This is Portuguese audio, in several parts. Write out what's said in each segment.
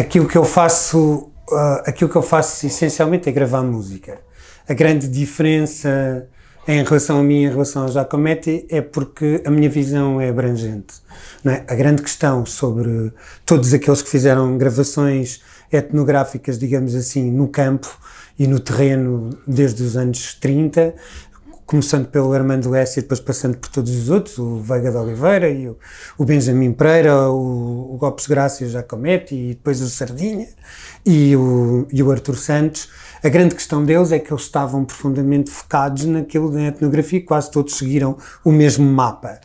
Aquilo que eu faço, uh, aquilo que eu faço essencialmente é gravar música. A grande diferença em relação a mim, em relação a Jacometti é porque a minha visão é abrangente. É? A grande questão sobre todos aqueles que fizeram gravações etnográficas, digamos assim, no campo e no terreno desde os anos 30, começando pelo Armando Lessa e depois passando por todos os outros, o Veiga de Oliveira e o, o Benjamin Pereira, o, o Lopes Graça e o Jacometti, e depois o Sardinha e o, e o Arthur Santos. A grande questão deles é que eles estavam profundamente focados naquilo da na etnografia, quase todos seguiram o mesmo mapa.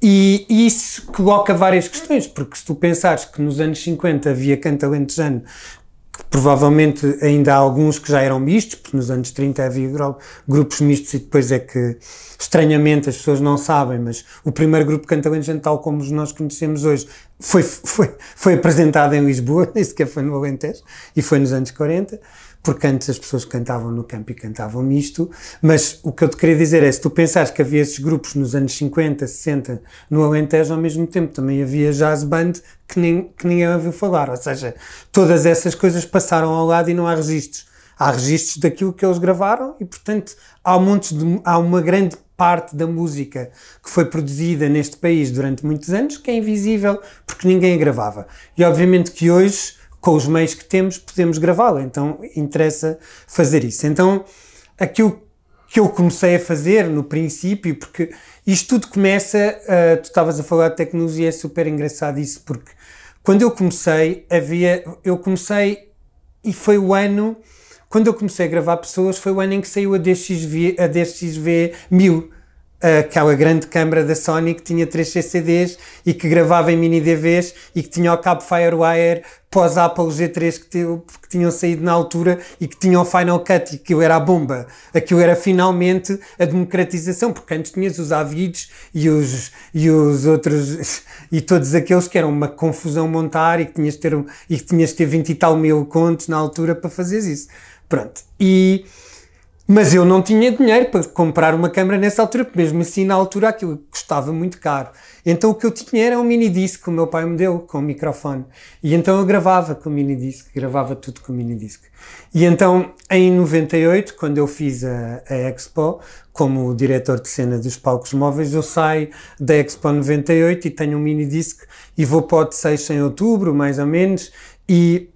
E isso coloca várias questões, porque se tu pensares que nos anos 50 havia canto alentejano Provavelmente ainda há alguns que já eram mistos, porque nos anos 30 havia grupos mistos e depois é que, estranhamente, as pessoas não sabem, mas o primeiro grupo cantalense, tal como nós conhecemos hoje, foi, foi, foi apresentado em Lisboa, nem sequer foi no Alentejo, e foi nos anos 40 porque antes as pessoas cantavam no campo e cantavam misto, mas o que eu te queria dizer é, se tu pensares que havia esses grupos nos anos 50, 60, no Alentejo, ao mesmo tempo também havia jazz band que, nem, que ninguém ouviu falar, ou seja, todas essas coisas passaram ao lado e não há registros. Há registros daquilo que eles gravaram e, portanto, há, um de, há uma grande parte da música que foi produzida neste país durante muitos anos que é invisível porque ninguém a gravava. E obviamente que hoje com os meios que temos, podemos gravá-la. Então, interessa fazer isso. Então, aquilo que eu comecei a fazer no princípio, porque isto tudo começa. Uh, tu estavas a falar de tecnologia, é super engraçado isso, porque quando eu comecei, havia. Eu comecei e foi o ano. Quando eu comecei a gravar pessoas, foi o ano em que saiu a DXV, a DXV 1000 aquela grande câmara da Sony que tinha 3 CCDs e que gravava em mini DVs e que tinha o cabo Firewire pós Apple G3 que, te, que, tinham saído na altura e que tinham Final Cut e aquilo era a bomba. Aquilo era finalmente a democratização, porque antes tinhas os Avids e os, e os outros e todos aqueles que eram uma confusão montar e que tinhas de ter, um, e que tinhas ter 20 e tal mil contos na altura para fazeres isso. Pronto. E mas eu não tinha dinheiro para comprar uma câmera nessa altura, porque mesmo assim na altura aquilo custava muito caro. Então o que eu tinha era um mini disc que o meu pai me deu com um microfone. E então eu gravava com o mini disc, gravava tudo com o mini disc. E então em 98, quando eu fiz a, a Expo, como diretor de cena dos palcos móveis, eu saio da Expo 98 e tenho um mini disc e vou para o 6 em outubro, mais ou menos, e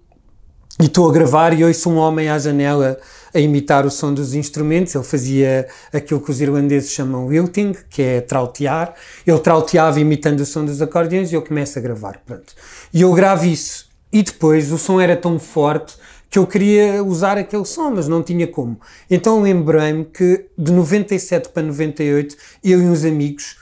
estou a gravar e ouço um homem à janela a imitar o som dos instrumentos, ele fazia aquilo que os irlandeses chamam wilting, que é trautear, ele trauteava imitando o som dos acordeões e eu começo a gravar, pronto. E eu gravo isso, e depois o som era tão forte que eu queria usar aquele som, mas não tinha como. Então lembrei-me que de 97 para 98, eu e uns amigos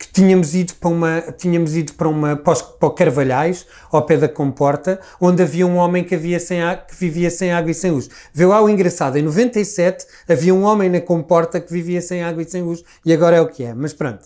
que tínhamos ido para uma, tínhamos ido para uma, para, o Carvalhais, ao pé da comporta, onde havia um homem que, havia sem, que vivia sem água e sem luz. Vê lá o engraçado, em 97 havia um homem na comporta que vivia sem água e sem luz, e agora é o que é, mas pronto.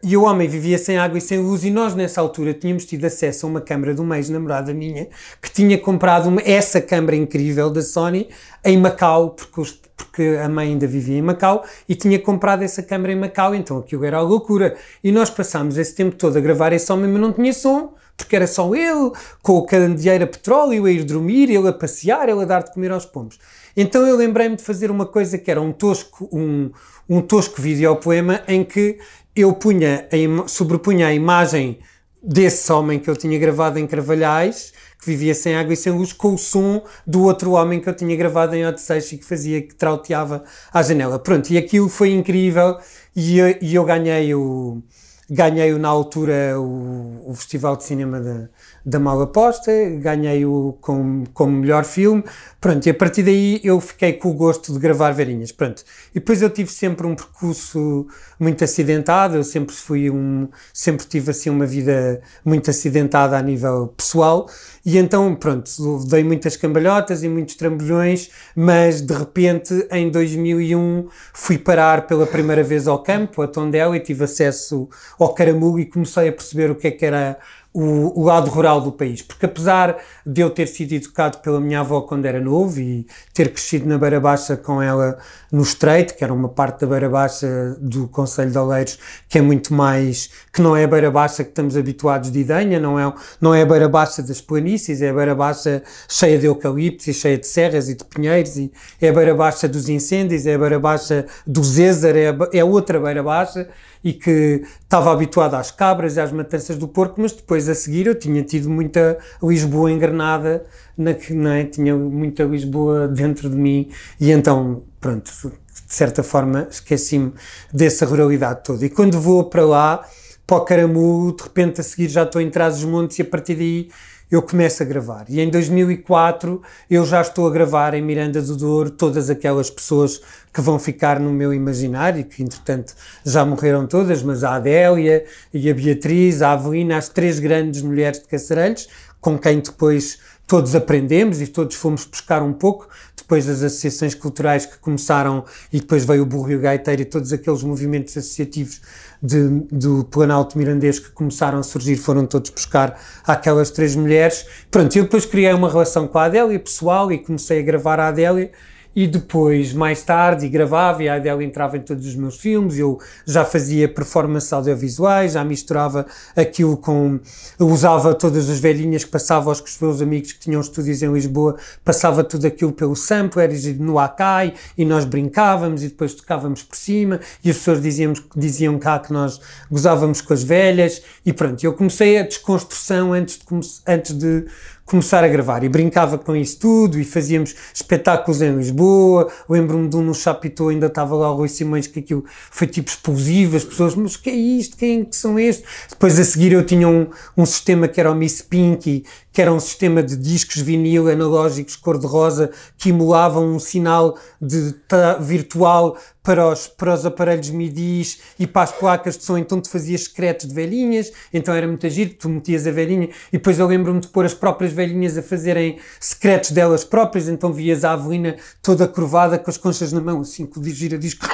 E o homem vivia sem água e sem luz, e nós nessa altura tínhamos tido acesso a uma câmara de uma ex-namorada minha que tinha comprado uma, essa câmara incrível da Sony em Macau, porque, os, porque a mãe ainda vivia em Macau, e tinha comprado essa câmara em Macau, então aquilo era a loucura. E nós passámos esse tempo todo a gravar esse homem, mas não tinha som, porque era só ele, com o candeeiro a petróleo, a ir dormir, ele a passear, ele a dar de comer aos pombos. Então eu lembrei-me de fazer uma coisa que era um tosco, um, um tosco videopoema em que eu punha a sobrepunha a imagem desse homem que eu tinha gravado em Carvalhais, que vivia sem água e sem luz, com o som do outro homem que eu tinha gravado em Odisseias e que fazia, que trauteava à janela. Pronto, e aquilo foi incrível e eu, e eu ganhei o ganhei na altura o, o Festival de Cinema da da Mal Aposta, ganhei-o como com melhor filme, pronto, e a partir daí eu fiquei com o gosto de gravar verinhas pronto. E depois eu tive sempre um percurso muito acidentado, eu sempre fui um, sempre tive assim uma vida muito acidentada a nível pessoal, e então, pronto, dei muitas cambalhotas e muitos trambolhões, mas de repente, em 2001, fui parar pela primeira vez ao campo, a Tondela, e tive acesso ao caramulo e comecei a perceber o que é que era o, o, lado rural do país, porque apesar de eu ter sido educado pela minha avó quando era novo e ter crescido na Beira Baixa com ela no Estreito, que era uma parte da Beira Baixa do Conselho de Oleiros, que é muito mais, que não é a Beira Baixa que estamos habituados de Idenha, não é, não é a Beira Baixa das planícies, é a Beira Baixa cheia de eucaliptos e cheia de serras e de pinheiros, e é a Beira Baixa dos incêndios, é a Beira Baixa do Zézar, é, é outra Beira Baixa, e que estava habituado às cabras e às matanças do porco, mas depois a seguir eu tinha tido muita Lisboa engrenada, na que, não é? tinha muita Lisboa dentro de mim e então, pronto, de certa forma esqueci-me dessa ruralidade toda. E quando vou para lá, para o Caramu, de repente a seguir já estou em Trás-os-Montes e a partir daí eu começo a gravar. E em 2004 eu já estou a gravar em Miranda do Douro todas aquelas pessoas que vão ficar no meu imaginário, que entretanto já morreram todas, mas a Adélia e a Beatriz, a Avelina, as três grandes mulheres de Caçarelhos, com quem depois todos aprendemos e todos fomos pescar um pouco. Depois as associações culturais que começaram e depois veio o Burro e o Gaiteiro e todos aqueles movimentos associativos de, do Planalto Mirandês que começaram a surgir, foram todos buscar aquelas três mulheres. Pronto, eu depois criei uma relação com a Adélia pessoal e comecei a gravar a Adélia e depois, mais tarde, e gravava, e a Adele entrava em todos os meus filmes, eu já fazia performances audiovisuais, já misturava aquilo com... usava todas as velhinhas que passava aos os meus amigos que tinham estúdios em Lisboa, passava tudo aquilo pelo era e no Akai, e nós brincávamos, e depois tocávamos por cima, e as pessoas diziam diziam cá que nós gozávamos com as velhas, e pronto, eu comecei a desconstrução antes de, antes de começar a gravar e brincava com isso tudo e fazíamos espetáculos em Lisboa. Lembro-me de um no Chapitão, ainda estava lá o Rui Simões, que aquilo foi tipo explosivo, as pessoas, mas que é isto? Quem é que são estes? Depois a seguir eu tinha um, um sistema que era o Miss Pinky, que era um sistema de discos vinil analógicos cor-de-rosa que emulavam um sinal de virtual para os, para os aparelhos midis e para as placas de som, então tu fazias secretos de velhinhas, então era muito giro, tu metias a velhinha e depois eu lembro-me de pôr as próprias velhinhas a fazerem secretos delas próprias, então vias a Avelina toda curvada com as conchas na mão, assim, com o disco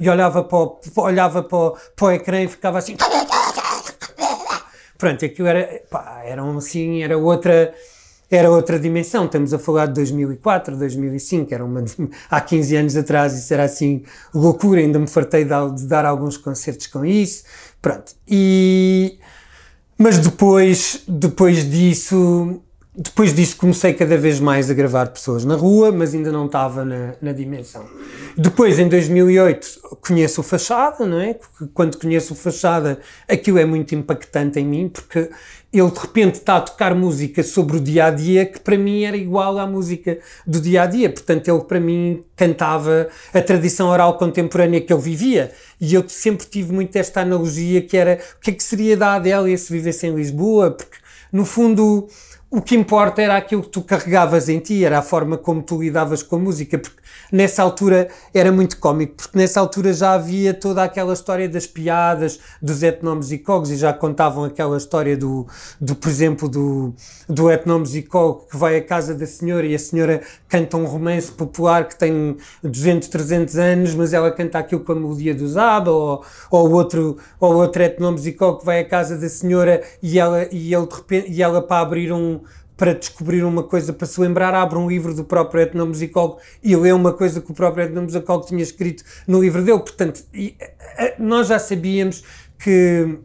e olhava para o, olhava para o, para o ecrã e ficava assim pronto, aquilo era, pá, era um, assim, era outra era outra dimensão. Estamos a falar de 2004, 2005, era uma, há 15 anos atrás, isso era assim loucura. Ainda me fartei de, de dar alguns concertos com isso. Pronto. E, mas depois, depois disso, depois disso comecei cada vez mais a gravar pessoas na rua, mas ainda não estava na, na dimensão. Depois, em 2008, conheço o Fachada, não é? quando conheço o Fachada, aquilo é muito impactante em mim, porque ele de repente está a tocar música sobre o dia a dia que para mim era igual à música do dia a dia. Portanto, ele para mim cantava a tradição oral contemporânea que eu vivia. E eu sempre tive muito esta analogia que era o que é que seria da Adélia se vivesse em Lisboa? Porque, no fundo, o que importa era aquilo que tu carregavas em ti, era a forma como tu lidavas com a música, porque nessa altura era muito cómico, porque nessa altura já havia toda aquela história das piadas, dos etnomusicólogos, e já contavam aquela história do, do por exemplo, do, do etnomusicólogo que vai à casa da senhora e a senhora canta um romance popular que tem 200, 300 anos, mas ela canta aquilo com a melodia do Zaba, ou, ou outro, ou outro etnomusicólogo que vai à casa da senhora e ela, e ele, e ela para abrir um, para descobrir uma coisa, para se lembrar, abre um livro do próprio etnomusicólogo e lê uma coisa que o próprio etnomusicólogo tinha escrito no livro dele. Portanto, eh, eh, nós já sabíamos que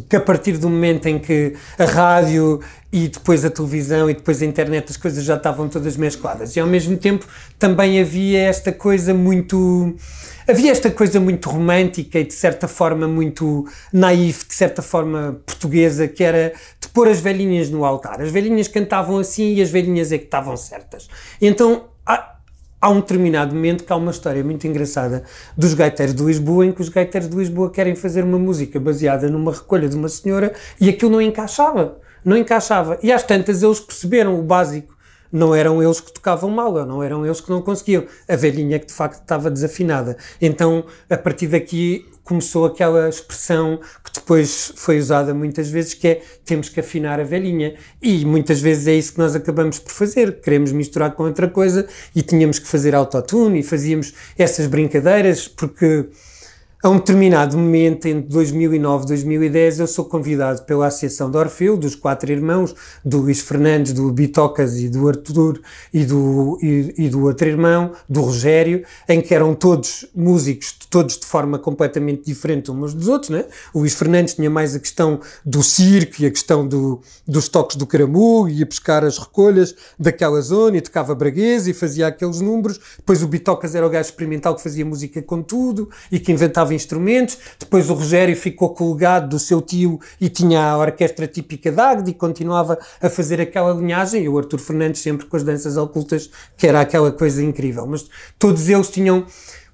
que a partir do momento em que a rádio e depois a televisão e depois a internet, as coisas já estavam todas mescladas. E ao mesmo tempo também havia esta coisa muito. Havia esta coisa muito romântica e de certa forma muito naif, de certa forma portuguesa, que era de pôr as velhinhas no altar. As velhinhas cantavam assim e as velhinhas é que estavam certas. Então há um determinado momento que há uma história muito engraçada dos gaiteiros de Lisboa, em que os gaiteiros de Lisboa querem fazer uma música baseada numa recolha de uma senhora e aquilo não encaixava. Não encaixava. E às tantas eles perceberam o básico não eram eles que tocavam mal, ou não eram eles que não conseguiam. A velhinha que de facto estava desafinada. Então, a partir daqui começou aquela expressão que depois foi usada muitas vezes, que é temos que afinar a velhinha. E muitas vezes é isso que nós acabamos por fazer. Queremos misturar com outra coisa e tínhamos que fazer autotune e fazíamos essas brincadeiras porque a um determinado momento, entre 2009 e 2010, eu sou convidado pela Associação de Orfeu, dos quatro irmãos, do Luís Fernandes, do Bitocas e do Arthur e do, e, e, do outro irmão, do Rogério, em que eram todos músicos, todos de forma completamente diferente uns dos outros. Né? O Luís Fernandes tinha mais a questão do circo e a questão do, dos toques do caramu ia pescar as recolhas daquela zona e tocava braguês e fazia aqueles números. Depois o Bitocas era o gajo experimental que fazia música com tudo e que inventava tocava instrumentos, depois o Rogério ficou colgado do seu tio e tinha a orquestra típica da Agde e continuava a fazer aquela linhagem, e o Artur Fernandes sempre com as danças ocultas, que era aquela coisa incrível. Mas todos eles tinham.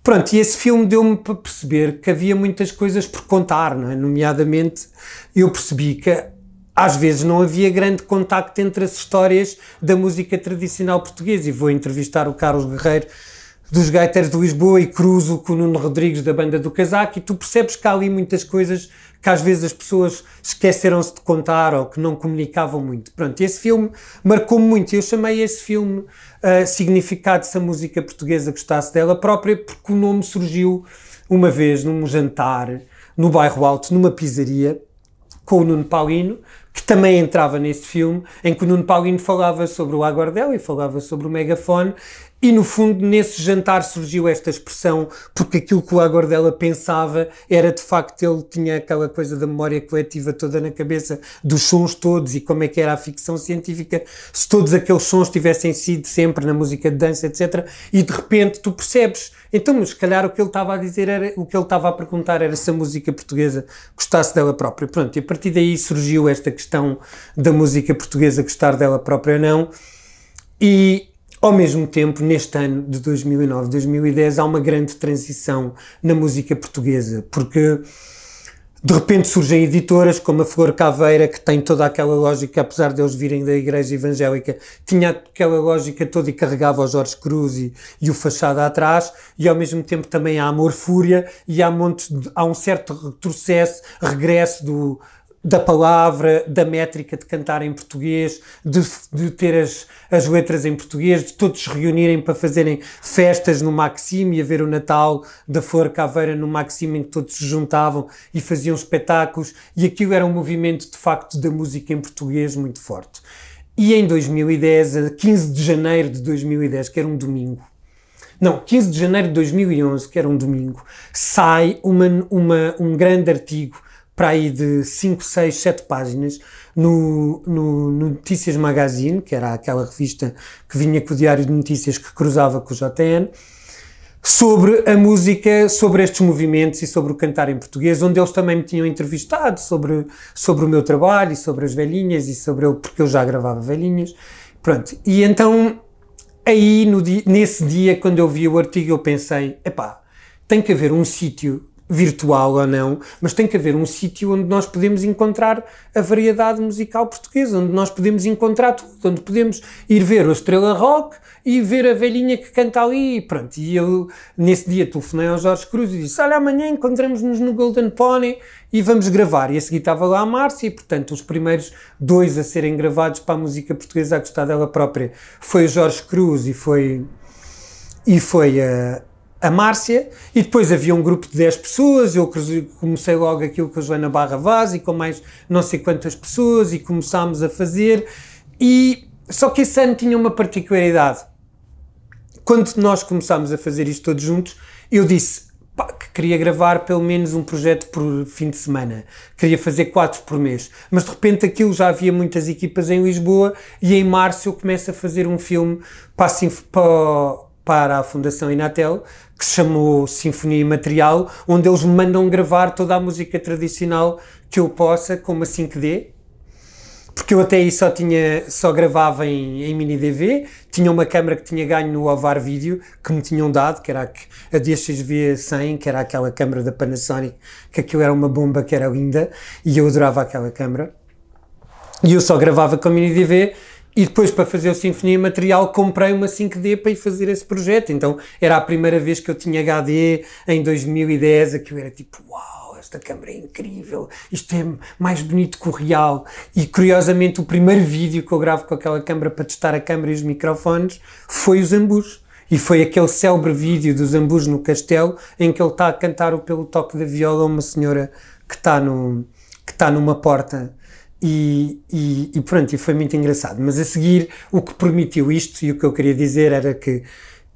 Pronto, e esse filme deu-me para perceber que havia muitas coisas por contar, não é? Nomeadamente, eu percebi que às vezes não havia grande contacto entre as histórias da música tradicional portuguesa. E vou entrevistar o Carlos Guerreiro dos Gaiteiros de Lisboa e cruzo com o Nuno Rodrigues da banda do casaco e tu percebes que há ali muitas coisas que às vezes as pessoas esqueceram-se de contar ou que não comunicavam muito. Pronto, esse filme marcou-me muito. Eu chamei esse filme uh, Significado se a música portuguesa gostasse dela própria porque o nome surgiu uma vez num jantar no bairro Alto, numa pizzaria, com o Nuno Paulino, que também entrava nesse filme, em que o Nuno Paulino falava sobre o Aguardel e falava sobre o megafone, e no fundo, nesse jantar surgiu esta expressão, porque aquilo que o Agordela pensava era de facto ele tinha aquela coisa da memória coletiva toda na cabeça, dos sons todos e como é que era a ficção científica, se todos aqueles sons tivessem sido sempre na música de dança, etc. E de repente tu percebes, então, mas se calhar o que ele estava a dizer era, o que ele estava a perguntar era se a música portuguesa gostasse dela própria. Pronto, e a partir daí surgiu esta questão da música portuguesa gostar dela própria ou não. E ao mesmo tempo, neste ano de 2009, 2010, há uma grande transição na música portuguesa, porque de repente surgem editoras como a Flor Caveira, que tem toda aquela lógica, apesar de eles virem da Igreja Evangélica, tinha aquela lógica toda e carregava o Jorge Cruz e, e o Fachada atrás, e ao mesmo tempo também há Amor Fúria e há, montes, há um certo retrocesso, regresso do, da palavra, da métrica de cantar em português, de, de ter as, as letras em português, de todos se reunirem para fazerem festas no Maxime e haver o Natal da Flor Caveira no Maxime em que todos se juntavam e faziam espetáculos e aquilo era um movimento de facto da música em português muito forte. E em 2010, a 15 de janeiro de 2010, que era um domingo, não, 15 de janeiro de 2011, que era um domingo, sai uma, uma, um grande artigo para aí de 5, 6, 7 páginas no, no, no, Notícias Magazine, que era aquela revista que vinha com o Diário de Notícias que cruzava com o JTN, sobre a música, sobre estes movimentos e sobre o cantar em português, onde eles também me tinham entrevistado sobre, sobre o meu trabalho e sobre as velhinhas e sobre eu, porque eu já gravava velhinhas. Pronto, e então aí no dia, nesse dia, quando eu vi o artigo, eu pensei, epá, tem que haver um sítio virtual ou não, mas tem que haver um sítio onde nós podemos encontrar a variedade musical portuguesa, onde nós podemos encontrar tudo, onde podemos ir ver a estrela rock e ver a velhinha que canta ali, e pronto, e eu nesse dia telefonei ao Jorge Cruz e disse, olha amanhã encontramos-nos no Golden Pony e vamos gravar, e a seguir estava lá a Márcia e portanto os primeiros dois a serem gravados para a música portuguesa a gostar dela própria foi o Jorge Cruz e foi e foi a, a Márcia, e depois havia um grupo de 10 pessoas, eu comecei logo aquilo com a Joana Barra Vaz e com mais não sei quantas pessoas e começámos a fazer, e só que esse ano tinha uma particularidade. Quando nós começámos a fazer isto todos juntos, eu disse pá, que queria gravar pelo menos um projeto por fim de semana, queria fazer quatro por mês, mas de repente aquilo já havia muitas equipas em Lisboa e em março eu começo a fazer um filme para, assim, para para a Fundação Inatel, que se chamou Sinfonia Material, onde eles me mandam gravar toda a música tradicional que eu possa, com uma 5D, porque eu até aí só, tinha, só gravava em, em mini DV, tinha uma câmera que tinha ganho no Ovar Video, que me tinham dado, que era a, DXV100, que era aquela câmera da Panasonic, que aquilo era uma bomba que era linda, e eu adorava aquela câmera. E eu só gravava com mini DV, e depois, para fazer o Sinfonia Material, comprei uma 5D para ir fazer esse projeto. Então, era a primeira vez que eu tinha HD em 2010, a que eu era tipo, uau, esta câmera é incrível, isto é mais bonito que o real. E, curiosamente, o primeiro vídeo que eu gravo com aquela câmera para testar a câmera e os microfones foi os Zambus. E foi aquele célebre vídeo dos Zambus no castelo, em que ele está a cantar o pelo toque da viola a uma senhora que está, no, que está numa porta e, e, e, pronto, e foi muito engraçado. Mas a seguir, o que permitiu isto e o que eu queria dizer era que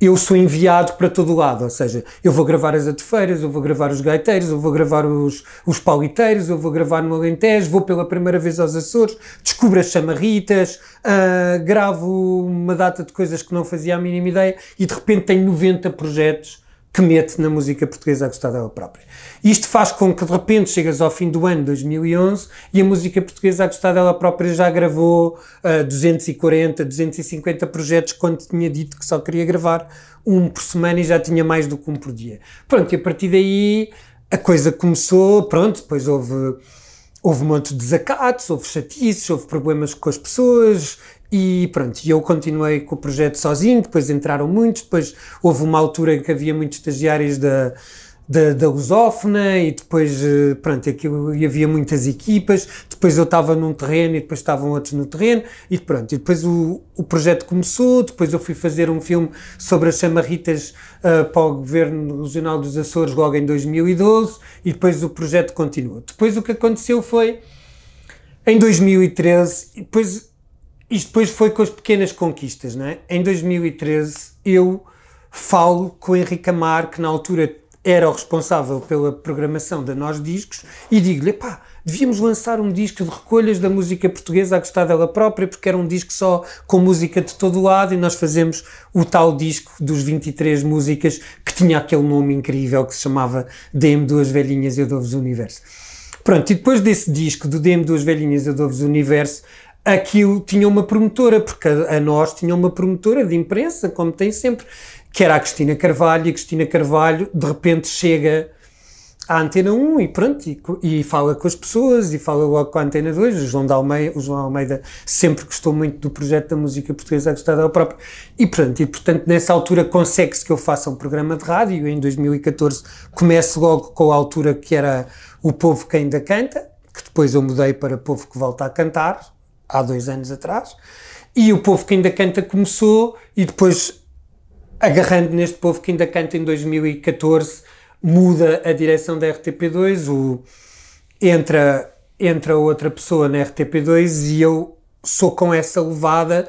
eu sou enviado para todo lado, ou seja, eu vou gravar as atefeiras, eu vou gravar os gaiteiros, eu vou gravar os, os pauliteiros, eu vou gravar no Alentejo, vou pela primeira vez aos Açores, descubro as chamarritas, uh, gravo uma data de coisas que não fazia a mínima ideia e de repente tenho 90 projetos que mete na música portuguesa a gostar dela própria. Isto faz com que de repente chegas ao fim do ano 2011 e a música portuguesa a gostar dela própria já gravou uh, 240, 250 projetos quando tinha dito que só queria gravar um por semana e já tinha mais do que um por dia. Pronto, e a partir daí a coisa começou, pronto, depois houve houve um monte de desacatos, houve chatices, houve problemas com as pessoas e pronto, eu continuei com o projeto sozinho, depois entraram muitos, depois houve uma altura em que havia muitos estagiários da, da, da lusófona e depois, eh, pronto, aquilo, e havia muitas equipas, depois eu estava num terreno e depois estavam outros no terreno e pronto, e depois o, o projeto começou, depois eu fui fazer um filme sobre as chamarritas uh, para o Governo Regional dos Açores logo em 2012 e depois o projeto continuou. Depois o que aconteceu foi, em 2013, e depois, isto depois foi com as pequenas conquistas, não é? Em 2013 eu falo com o Henrique Amar, que na altura era o responsável pela programação da Nós Discos e digo-lhe, pá, devíamos lançar um disco de recolhas da música portuguesa a gostar dela própria, porque era um disco só com música de todo lado e nós fazemos o tal disco dos 23 músicas que tinha aquele nome incrível que se chamava DM duas velhinhas eu dou-vos universo. Pronto, e depois desse disco do DM duas velhinhas eu dou-vos universo, aquilo tinha uma promotora, porque a, a nós tinha uma promotora de imprensa, como tem sempre, que era a Cristina Carvalho, e a Cristina Carvalho de repente chega à Antena 1 e pronto, e, e, fala com as pessoas, e fala logo com a Antena 2, o João, Almeida, o João Almeida sempre gostou muito do projeto da música portuguesa a gostar dela própria, e pronto, e portanto nessa altura consegue-se que eu faça um programa de rádio, em 2014 começo logo com a altura que era O Povo que Ainda Canta, que depois eu mudei para Povo que Volta a Cantar, há dois anos atrás, e O Povo que Ainda Canta começou, e depois agarrando neste povo que ainda canta em 2014, muda a direção da RTP2, o, entra, entra outra pessoa na RTP2 e eu sou com essa levada,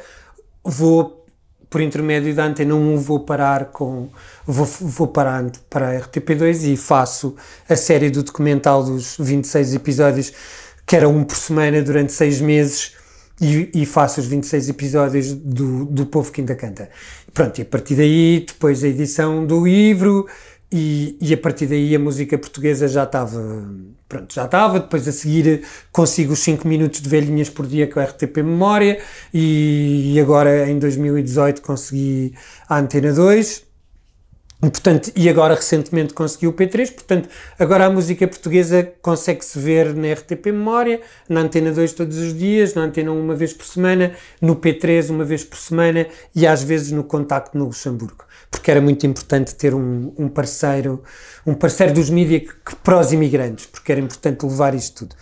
vou por intermédio da Antena 1 vou parar com vou, vou parando para a RTP2 e faço a série do documental dos 26 episódios que era um por semana durante seis meses e, e faço os 26 episódios do, do Povo ainda Canta. Pronto, e a partir daí, depois a edição do livro, e, e, a partir daí a música portuguesa já estava, pronto, já estava, depois a seguir consigo os 5 minutos de velhinhas por dia com é a RTP Memória, e, e agora em 2018 consegui a Antena 2, e, portanto, e agora recentemente conseguiu o P3, portanto, agora a música portuguesa consegue-se ver na RTP Memória, na Antena 2 todos os dias, na Antena 1 uma vez por semana, no P3 uma vez por semana e às vezes no Contacto no Luxemburgo, porque era muito importante ter um, um parceiro, um parceiro dos mídias que, que, para os imigrantes, porque era importante levar isto tudo.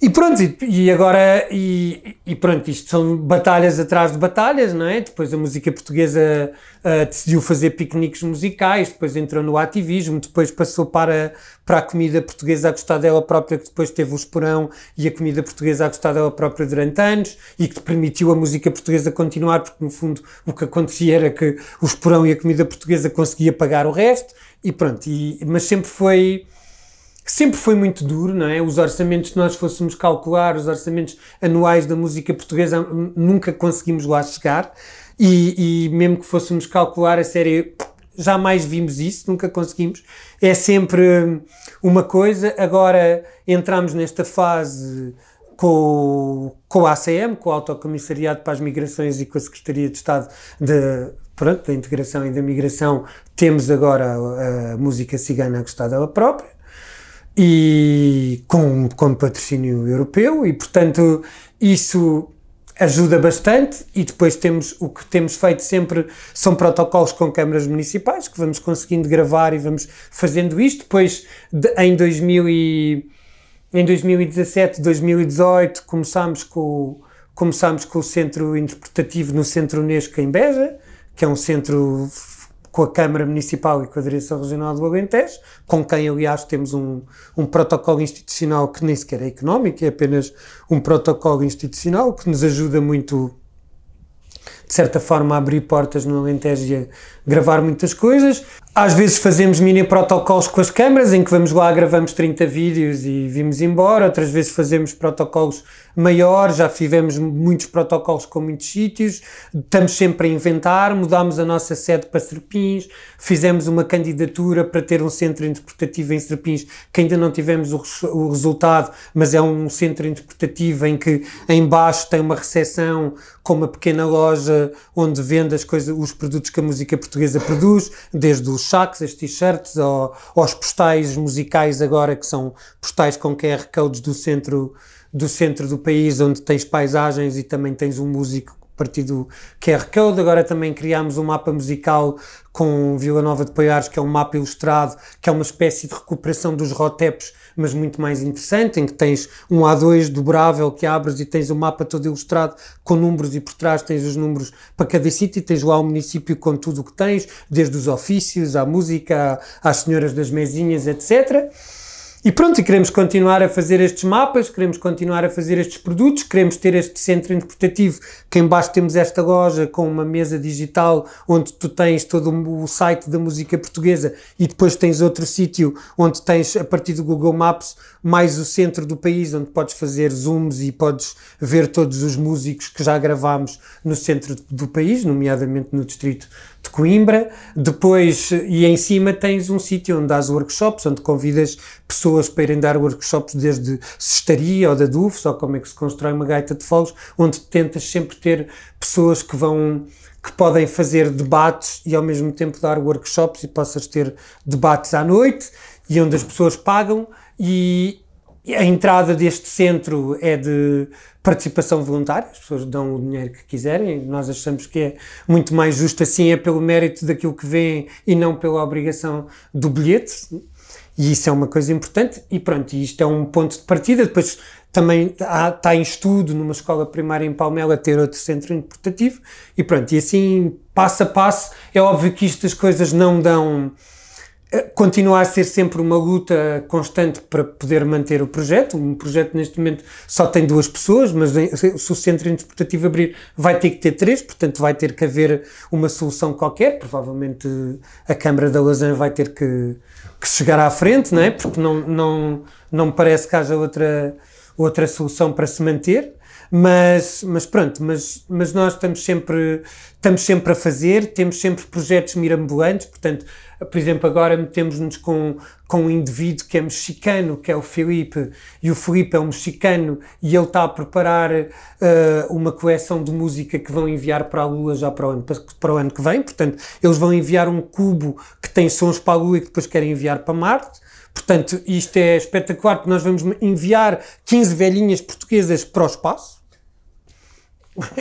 E pronto, e, e agora, e, e, pronto, isto são batalhas atrás de batalhas, não é? Depois a música portuguesa uh, decidiu fazer piqueniques musicais, depois entrou no ativismo, depois passou para, para a comida portuguesa a gostar dela própria, que depois teve o esporão e a comida portuguesa a gostar dela própria durante anos e que permitiu a música portuguesa continuar, porque no fundo o que acontecia era que o esporão e a comida portuguesa conseguia pagar o resto e pronto, e, mas sempre foi que sempre foi muito duro, não é? Os orçamentos, se nós fôssemos calcular os orçamentos anuais da música portuguesa, nunca conseguimos lá chegar. E, e mesmo que fôssemos calcular a série, jamais vimos isso, nunca conseguimos. É sempre hum, uma coisa. Agora entramos nesta fase com, com a ACM, com o Autocomissariado para as Migrações e com a Secretaria de Estado de, pronto, da Integração e da Migração, temos agora a, uh, a música cigana a gostar dela própria e com, com patrocínio europeu e portanto isso ajuda bastante e depois temos o que temos feito sempre são protocolos com câmaras municipais que vamos conseguindo gravar e vamos fazendo isto depois de, em 2000 e, em 2017 2018 começamos com começámos com o centro interpretativo no centro UNESCO em Beja que é um centro com a Câmara Municipal e com a Direção Regional do Alentejo, com quem, aliás, temos um, um protocolo institucional que nem sequer é económico, é apenas um protocolo institucional que nos ajuda muito de certa forma a abrir portas no Alentejo e a gravar muitas coisas. Às vezes fazemos mini protocolos com as câmaras em que vamos lá, gravamos 30 vídeos e vimos embora, outras vezes fazemos protocolos maior, já fizemos muitos protocolos com muitos sítios, estamos sempre a inventar, mudámos a nossa sede para Serpins, fizemos uma candidatura para ter um centro interpretativo em Serpins, que ainda não tivemos o, o resultado, mas é um centro interpretativo em que embaixo tem uma recepção com uma pequena loja onde vende as coisas, os produtos que a música portuguesa produz, desde os sacos, as t-shirts, aos postais musicais agora que são postais com QR codes do centro do centro do país, onde tens paisagens e também tens um músico partido QR é Code. Agora também criámos um mapa musical com Vila Nova de Paiares, que é um mapa ilustrado, que é uma espécie de recuperação dos roteps, mas muito mais interessante, em que tens um A2 dobrável que abres e tens o um mapa todo ilustrado com números e por trás tens os números para cada sítio e tens lá o município com tudo o que tens, desde os ofícios, à música, às senhoras das mesinhas, etc. E pronto, queremos continuar a fazer estes mapas, queremos continuar a fazer estes produtos, queremos ter este centro interpretativo, que embaixo temos esta loja com uma mesa digital onde tu tens todo o site da música portuguesa e depois tens outro sítio onde tens, a partir do Google Maps, mais o centro do país, onde podes fazer zooms e podes ver todos os músicos que já gravámos no centro do país, nomeadamente no distrito de Coimbra, depois e em cima tens um sítio onde dás workshops, onde convidas pessoas para irem dar workshops desde cestaria ou da Dufs ou como é que se constrói uma gaita de fogos, onde tentas sempre ter pessoas que vão que podem fazer debates e ao mesmo tempo dar workshops e possas ter debates à noite e onde as pessoas pagam e, a entrada deste centro é de participação voluntária, as pessoas dão o dinheiro que quiserem, nós achamos que é muito mais justo assim, é pelo mérito daquilo que vêem e não pela obrigação do bilhete. E isso é uma coisa importante, e pronto, isto é um ponto de partida. Depois também há, está em estudo numa escola primária em Palmela ter outro centro interpretativo, e pronto, e assim, passo a passo, é óbvio que estas coisas não dão eh, continua a ser sempre uma luta constante para poder manter o projeto. Um projeto neste momento só tem duas pessoas, mas se o centro interpretativo abrir, vai ter que ter três, portanto vai ter que haver uma solução qualquer. Provavelmente eh, a Câmara da Lausanne vai ter que, que chegar à frente, não é? Porque não, não, não me parece que haja outra, outra solução para se manter mas, mas pronto, mas, mas nós estamos sempre, estamos sempre a fazer, temos sempre projetos mirambulantes, portanto, por exemplo, agora metemos-nos com, com um indivíduo que é mexicano, que é o Felipe, e o Felipe é um mexicano e ele está a preparar uh, uma coleção de música que vão enviar para a Lua já para o, ano, para o ano que vem. Portanto, eles vão enviar um cubo que tem sons para a Lua e que depois querem enviar para Marte. Portanto, isto é espetacular, porque nós vamos enviar 15 velhinhas portuguesas para o espaço.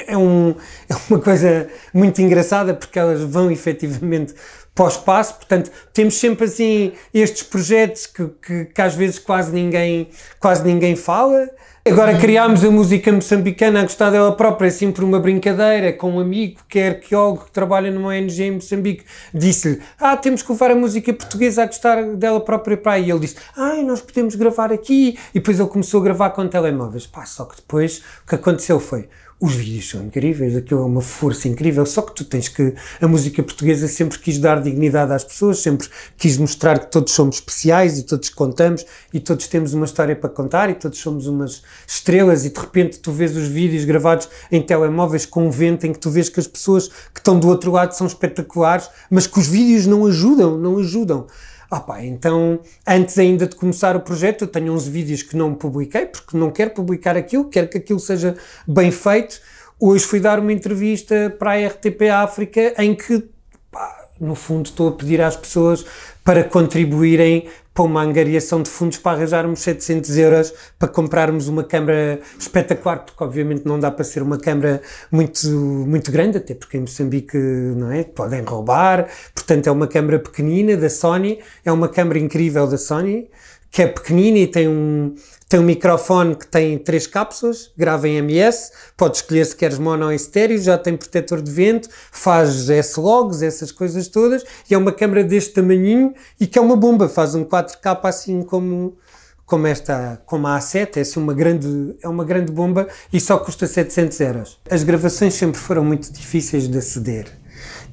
É, um, é uma coisa muito engraçada, porque elas vão efetivamente pós o portanto, temos sempre assim estes projetos que, que, que às vezes quase ninguém, quase ninguém fala. Agora criámos a música moçambicana a gostar dela própria, assim por uma brincadeira, com um amigo que é arqueólogo, que trabalha numa ONG em Moçambique, disse-lhe, ah, temos que levar a música portuguesa a gostar dela própria para aí. E ele disse, ah, nós podemos gravar aqui. E depois ele começou a gravar com telemóveis. Pá, só que depois o que aconteceu foi, os vídeos são incríveis, aquilo é uma força incrível, só que tu tens que. A música portuguesa sempre quis dar dignidade às pessoas, sempre quis mostrar que todos somos especiais e todos contamos e todos temos uma história para contar e todos somos umas estrelas e de repente tu vês os vídeos gravados em telemóveis com um vento em que tu vês que as pessoas que estão do outro lado são espetaculares, mas que os vídeos não ajudam, não ajudam. Ah pá, então antes ainda de começar o projeto eu tenho uns vídeos que não publiquei porque não quero publicar aquilo, quero que aquilo seja bem feito. Hoje fui dar uma entrevista para a RTP África em que, pá, no fundo, estou a pedir às pessoas para contribuírem para uma angariação de fundos para arranjarmos 700 euros para comprarmos uma câmara espetacular, porque obviamente não dá para ser uma câmara muito, muito grande, até porque em Moçambique, não é? Podem roubar, portanto é uma câmara pequenina da Sony, é uma câmara incrível da Sony, que é pequenina e tem um, tem um microfone que tem três cápsulas, grava em MS, podes escolher se queres mono ou estéreo, já tem protetor de vento, faz S-logs, essas coisas todas, e é uma câmera deste tamanhinho e que é uma bomba, faz um 4K assim como como esta, como a A7, é assim uma grande, é uma grande bomba e só custa 700 euros. As gravações sempre foram muito difíceis de aceder.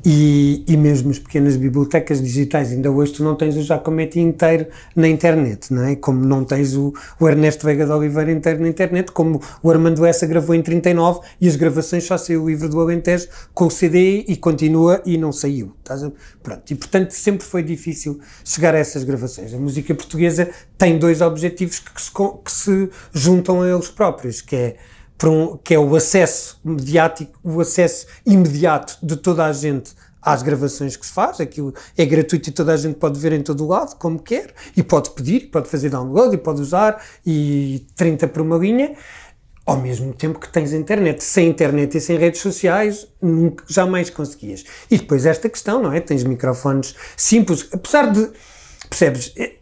E, e mesmo as pequenas bibliotecas digitais, ainda hoje tu não tens o Jacometti inteiro na internet, não é? Como não tens o, o Ernesto Vega de Oliveira inteiro na internet, como o Armando Essa gravou em 39 e as gravações só saiu o livro do Alentejo com o CD e continua e não saiu. Estás a... Pronto, e portanto sempre foi difícil chegar a essas gravações. A música portuguesa tem dois objetivos que se, que se juntam a eles próprios, que é um, que é o acesso mediático, o acesso imediato de toda a gente às gravações que se faz, aquilo é gratuito e toda a gente pode ver em todo o lado, como quer, e pode pedir, pode fazer download, e pode usar, e 30 por uma linha, ao mesmo tempo que tens internet. Sem internet e sem redes sociais, nunca, jamais conseguias. E depois esta questão, não é? Tens microfones simples, apesar de, percebes, é,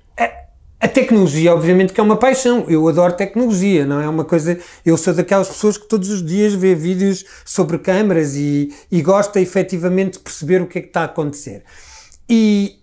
a tecnologia, obviamente, que é uma paixão. Eu adoro tecnologia, não é uma coisa. Eu sou daquelas pessoas que todos os dias vê vídeos sobre câmaras e, e gosta efetivamente de perceber o que é que está a acontecer. E,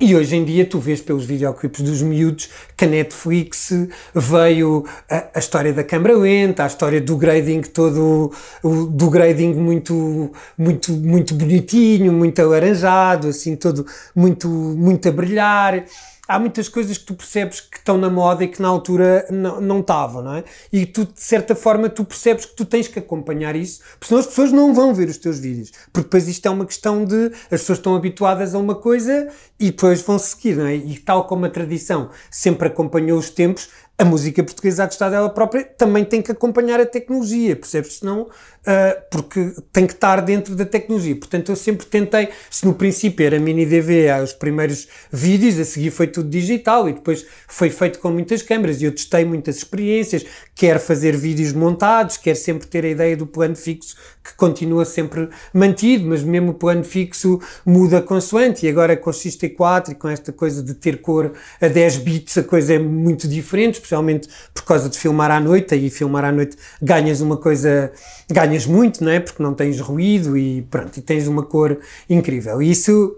e hoje em dia tu vês pelos videoclipes dos miúdos que a Netflix veio a, a, história da câmara lenta, a história do grading todo, do grading muito, muito, muito bonitinho, muito alaranjado, assim, todo muito, muito a brilhar há muitas coisas que tu percebes que estão na moda e que na altura não, não estavam, não é? E tu, de certa forma, tu percebes que tu tens que acompanhar isso, porque senão as pessoas não vão ver os teus vídeos. Porque depois isto é uma questão de as pessoas estão habituadas a uma coisa e depois vão seguir, não é? E tal como a tradição sempre acompanhou os tempos, a música portuguesa a gostar dela própria também tem que acompanhar a tecnologia, percebes? Senão uh, porque tem que estar dentro da tecnologia. Portanto, eu sempre tentei, se no princípio era mini DV, os primeiros vídeos, a seguir foi tudo digital e depois foi feito com muitas câmaras e eu testei muitas experiências, quer fazer vídeos montados, quer sempre ter a ideia do plano fixo que continua sempre mantido, mas mesmo o plano fixo muda consoante e agora com o XT4 e com esta coisa de ter cor a 10 bits a coisa é muito diferente, especialmente por causa de filmar à noite, e filmar à noite ganhas uma coisa, ganhas ganhas muito, não é? Porque não tens ruído e pronto, e tens uma cor incrível. E isso,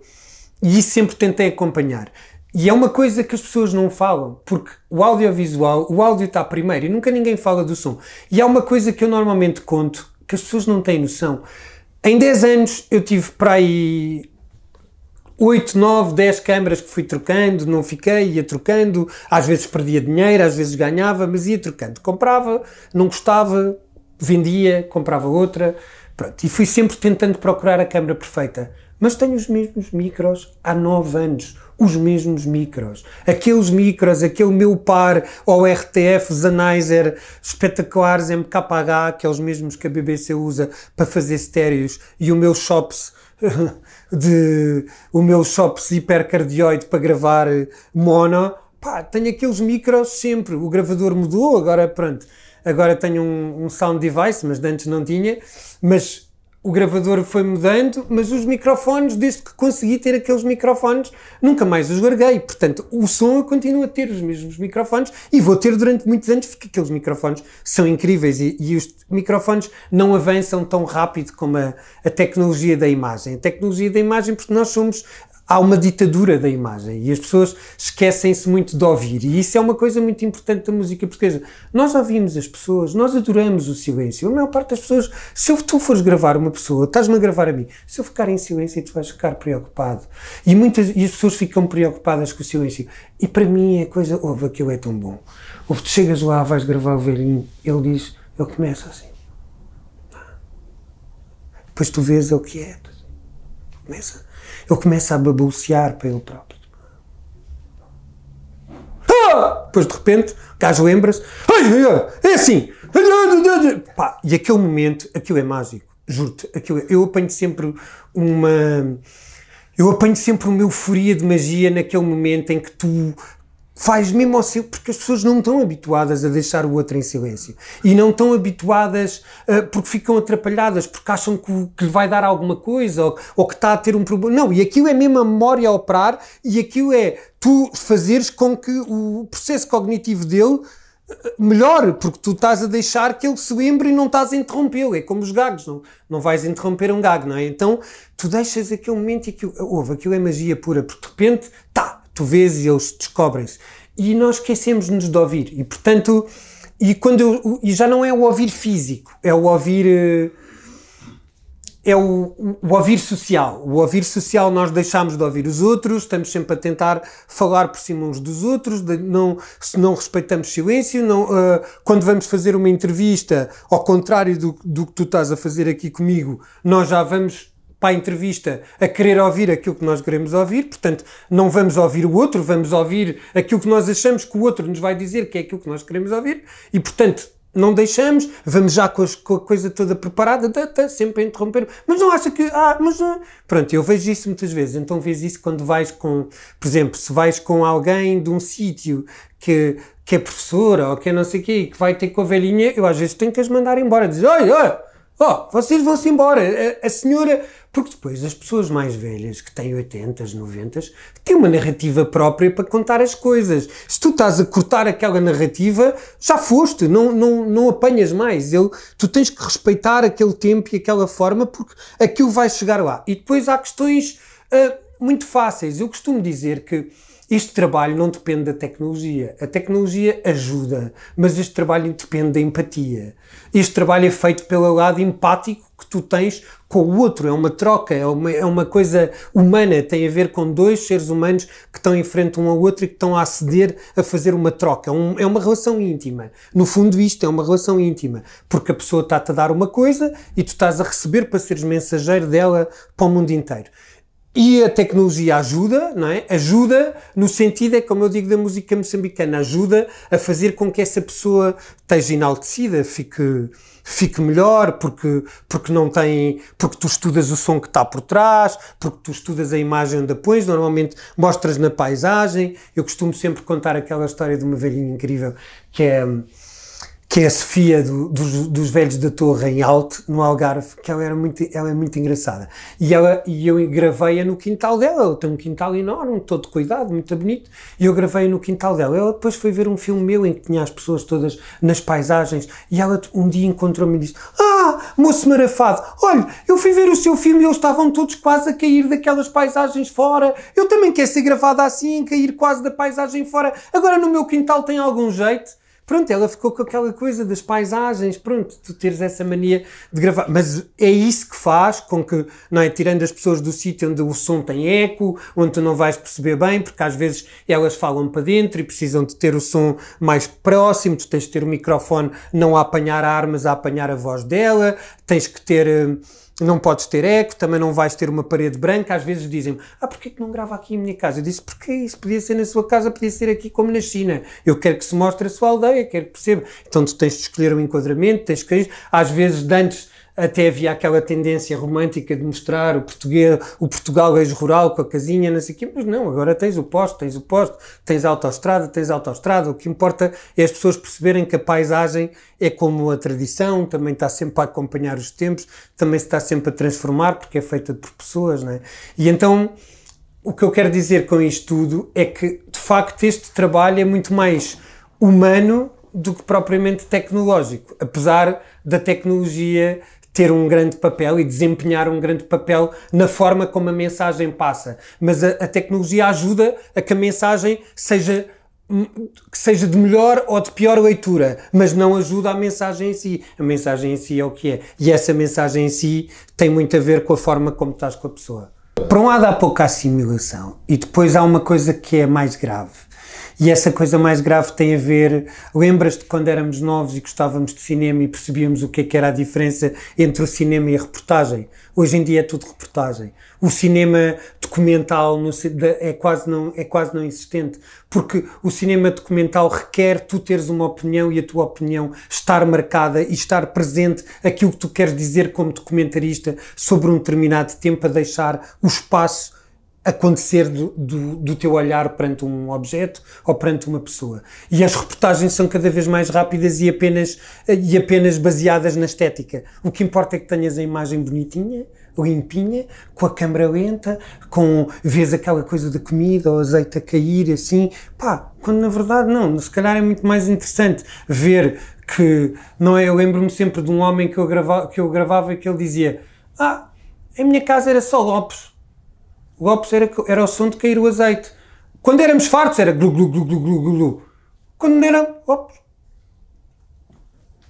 e isso sempre tentei acompanhar. E é uma coisa que as pessoas não falam, porque o audiovisual, o áudio está primeiro e nunca ninguém fala do som. E é uma coisa que eu normalmente conto que as pessoas não têm noção. Em 10 anos eu tive para aí 8, 9, 10 câmaras que fui trocando, não fiquei, ia trocando, às vezes perdia dinheiro, às vezes ganhava, mas ia trocando. Comprava, não gostava, vendia, comprava outra, pronto. E fui sempre tentando procurar a câmara perfeita. Mas tenho os mesmos micros há nove anos. Os mesmos micros. Aqueles micros, aquele meu par rtf Zanizer espetaculares MKH, que é os mesmos que a BBC usa para fazer estéreos, e o meu Shops de o meu Shops hipercardioide para gravar mono. Pá, tenho aqueles micros sempre. O gravador mudou, agora pronto agora tenho um, um sound device, mas de antes não tinha, mas o gravador foi mudando, mas os microfones, desde que consegui ter aqueles microfones, nunca mais os larguei. Portanto, o som eu continuo a ter os mesmos microfones e vou ter durante muitos anos, porque aqueles microfones são incríveis e, e os microfones não avançam tão rápido como a, a, tecnologia da imagem. A tecnologia da imagem, porque nós somos há uma ditadura da imagem e as pessoas esquecem-se muito de ouvir. E isso é uma coisa muito importante da música portuguesa. Nós ouvimos as pessoas, nós adoramos o silêncio. A maior parte das pessoas, se tu fores gravar uma pessoa, estás-me a gravar a mim, se eu ficar em silêncio, tu vais ficar preocupado. E muitas e as pessoas ficam preocupadas com o silêncio. E para mim é coisa, ouve, aquilo é tão bom. Ouve, tu chegas lá, vais gravar o velhinho, ele diz, ele começa assim. Depois tu vês que é Começa ele começa a babucear para ele próprio. Ah! Depois de repente, o gajo lembra-se. É assim. Pá, e aquele momento, aquilo é mágico. Juro-te, aquilo é, eu apanho sempre uma. Eu apanho sempre uma euforia de magia naquele momento em que tu faz mesmo ao porque as pessoas não estão habituadas a deixar o outro em silêncio e não estão habituadas uh, porque ficam atrapalhadas, porque acham que, que lhe vai dar alguma coisa ou, ou que está a ter um problema. Não, e aquilo é mesmo a memória a operar e aquilo é tu fazeres com que o processo cognitivo dele eh, melhor, porque tu estás a deixar que ele se lembre e não estás a interrompê-lo. É como os gagos, não, não vais interromper um gago, não é? Então tu deixas aquele momento e aquilo, ouve, aquilo é magia pura, porque de repente, tá, tu vês e eles descobrem-se. E nós esquecemos-nos de ouvir. E portanto, e quando eu, e já não é o ouvir físico, é o ouvir eh, é o, o, ouvir social. O ouvir social nós deixamos de ouvir os outros, estamos sempre a tentar falar por cima uns dos outros, de, não, se não respeitamos silêncio, não, uh, quando vamos fazer uma entrevista, ao contrário do, do que tu estás a fazer aqui comigo, nós já vamos para a entrevista a querer ouvir aquilo que nós queremos ouvir, portanto, não vamos ouvir o outro, vamos ouvir aquilo que nós achamos que o outro nos vai dizer, que é aquilo que nós queremos ouvir, e portanto, não deixamos, vamos já com, a coisa toda preparada, tá, tá, sempre a interromper, mas não acha que, ah, mas não. Ah. Pronto, eu vejo isso muitas vezes, então vês isso quando vais com, por exemplo, se vais com alguém de um sítio que, que é professora ou que é não sei o quê, que vai ter com a velhinha, eu às vezes tenho que as mandar embora, dizer, olha, olha, ó, oh, vocês vão-se embora, a, a senhora porque depois as pessoas mais velhas, que têm 80, 90, têm uma narrativa própria para contar as coisas. Se tu estás a cortar aquela narrativa, já foste, não, não, não apanhas mais. tu tens que respeitar aquele tempo e aquela forma, porque aquilo vai chegar lá. E depois há questões uh, muito fáceis. Eu costumo dizer que este trabalho não depende da tecnologia. A tecnologia ajuda, mas este trabalho depende da empatia. Este trabalho é feito pelo lado empático que tu tens com o outro, é uma troca, é uma, é uma coisa humana, tem a ver com dois seres humanos que estão em frente um ao outro e que estão a aceder a fazer uma troca. É um, é uma relação íntima. No fundo, isto é uma relação íntima, porque a pessoa está-te a dar uma coisa e tu estás a receber para seres mensageiro dela para o mundo inteiro. E a tecnologia ajuda, não é? Ajuda no sentido, é como eu digo da música moçambicana, ajuda a fazer com que essa pessoa esteja enaltecida, fique, fique melhor, porque, porque não tem, porque tu estudas o som que está por trás, porque tu estudas a imagem onde a pões, normalmente mostras na paisagem. Eu costumo sempre contar aquela história de uma velhinha incrível que é que é a Sofia do, dos, dos, Velhos da Torre em Alto, no Algarve, que ela, era muito, ela é muito engraçada. E, ela, e eu gravei-a no quintal dela, ela tem um quintal enorme, todo cuidado, muito bonito, e eu gravei-a no quintal dela. Ela depois foi ver um filme meu em que tinha as pessoas todas nas paisagens, e ela um dia encontrou-me e disse, ah, moço marafado, olha, eu fui ver o seu filme e eles estavam todos quase a cair daquelas paisagens fora, eu também quero ser gravada assim, cair quase da paisagem fora, agora no meu quintal tem algum jeito? Pronto, ela ficou com aquela coisa das paisagens, pronto, tu teres essa mania de gravar. Mas é isso que faz com que, não é? Tirando as pessoas do sítio onde o som tem eco, onde tu não vais perceber bem, porque às vezes elas falam para dentro e precisam de ter o som mais próximo, tu tens de ter o microfone não a apanhar armas a apanhar a voz dela, tens que ter. Eh, não podes ter eco, também não vais ter uma parede branca. Às vezes dizem-me: Ah, porquê que não grava aqui em minha casa? Eu disse: Porque isso podia ser na sua casa, podia ser aqui como na China. Eu quero que se mostre a sua aldeia, quero que perceba. Então tu tens de escolher um enquadramento, tens que. Às vezes, dantes até havia aquela tendência romântica de mostrar o português, o Portugal ex-rural com a casinha, não sei o quê, mas não, agora tens o posto, tens o posto, tens a autoestrada, tens a autoestrada, o que importa é as pessoas perceberem que a paisagem é como a tradição, também está sempre a acompanhar os tempos, também se está sempre a transformar, porque é feita por pessoas, não é? E então, o que eu quero dizer com isto tudo é que, de facto, este trabalho é muito mais humano do que propriamente tecnológico, apesar da tecnologia ter um grande papel e desempenhar um grande papel na forma como a mensagem passa. Mas a, a tecnologia ajuda a que a mensagem seja hum, que seja de melhor ou de pior leitura, mas não ajuda a mensagem em si. A mensagem em si é o que é. E essa mensagem em si tem muito a ver com a forma como estás com a pessoa. Por um lado há pouca assimilação e depois há uma coisa que é mais grave, e essa coisa mais grave tem a ver. Lembras-te quando éramos novos e gostávamos de cinema e percebíamos o que, é que era a diferença entre o cinema e a reportagem? Hoje em dia é tudo reportagem. O cinema documental no, é, quase não, é quase não existente, porque o cinema documental requer tu teres uma opinião e a tua opinião estar marcada e estar presente aquilo que tu queres dizer como documentarista sobre um determinado tempo a deixar o espaço acontecer do, do, do, teu olhar perante um objeto ou perante uma pessoa. E as reportagens são cada vez mais rápidas e apenas, eh, e apenas baseadas na estética. O que importa é que tenhas a imagem bonitinha, limpinha, com a câmera lenta, com vês aquela coisa da comida, ou azeite a cair, assim, pá, quando na verdade não, se calhar é muito mais interessante ver que, não é, eu lembro-me sempre de um homem que eu, grava, que eu gravava e que ele dizia, ah, em minha casa era só lopes, o era, era o som de cair o azeite. Quando éramos fartos era glu glu glu glu glu glu. Quando não era, Ops.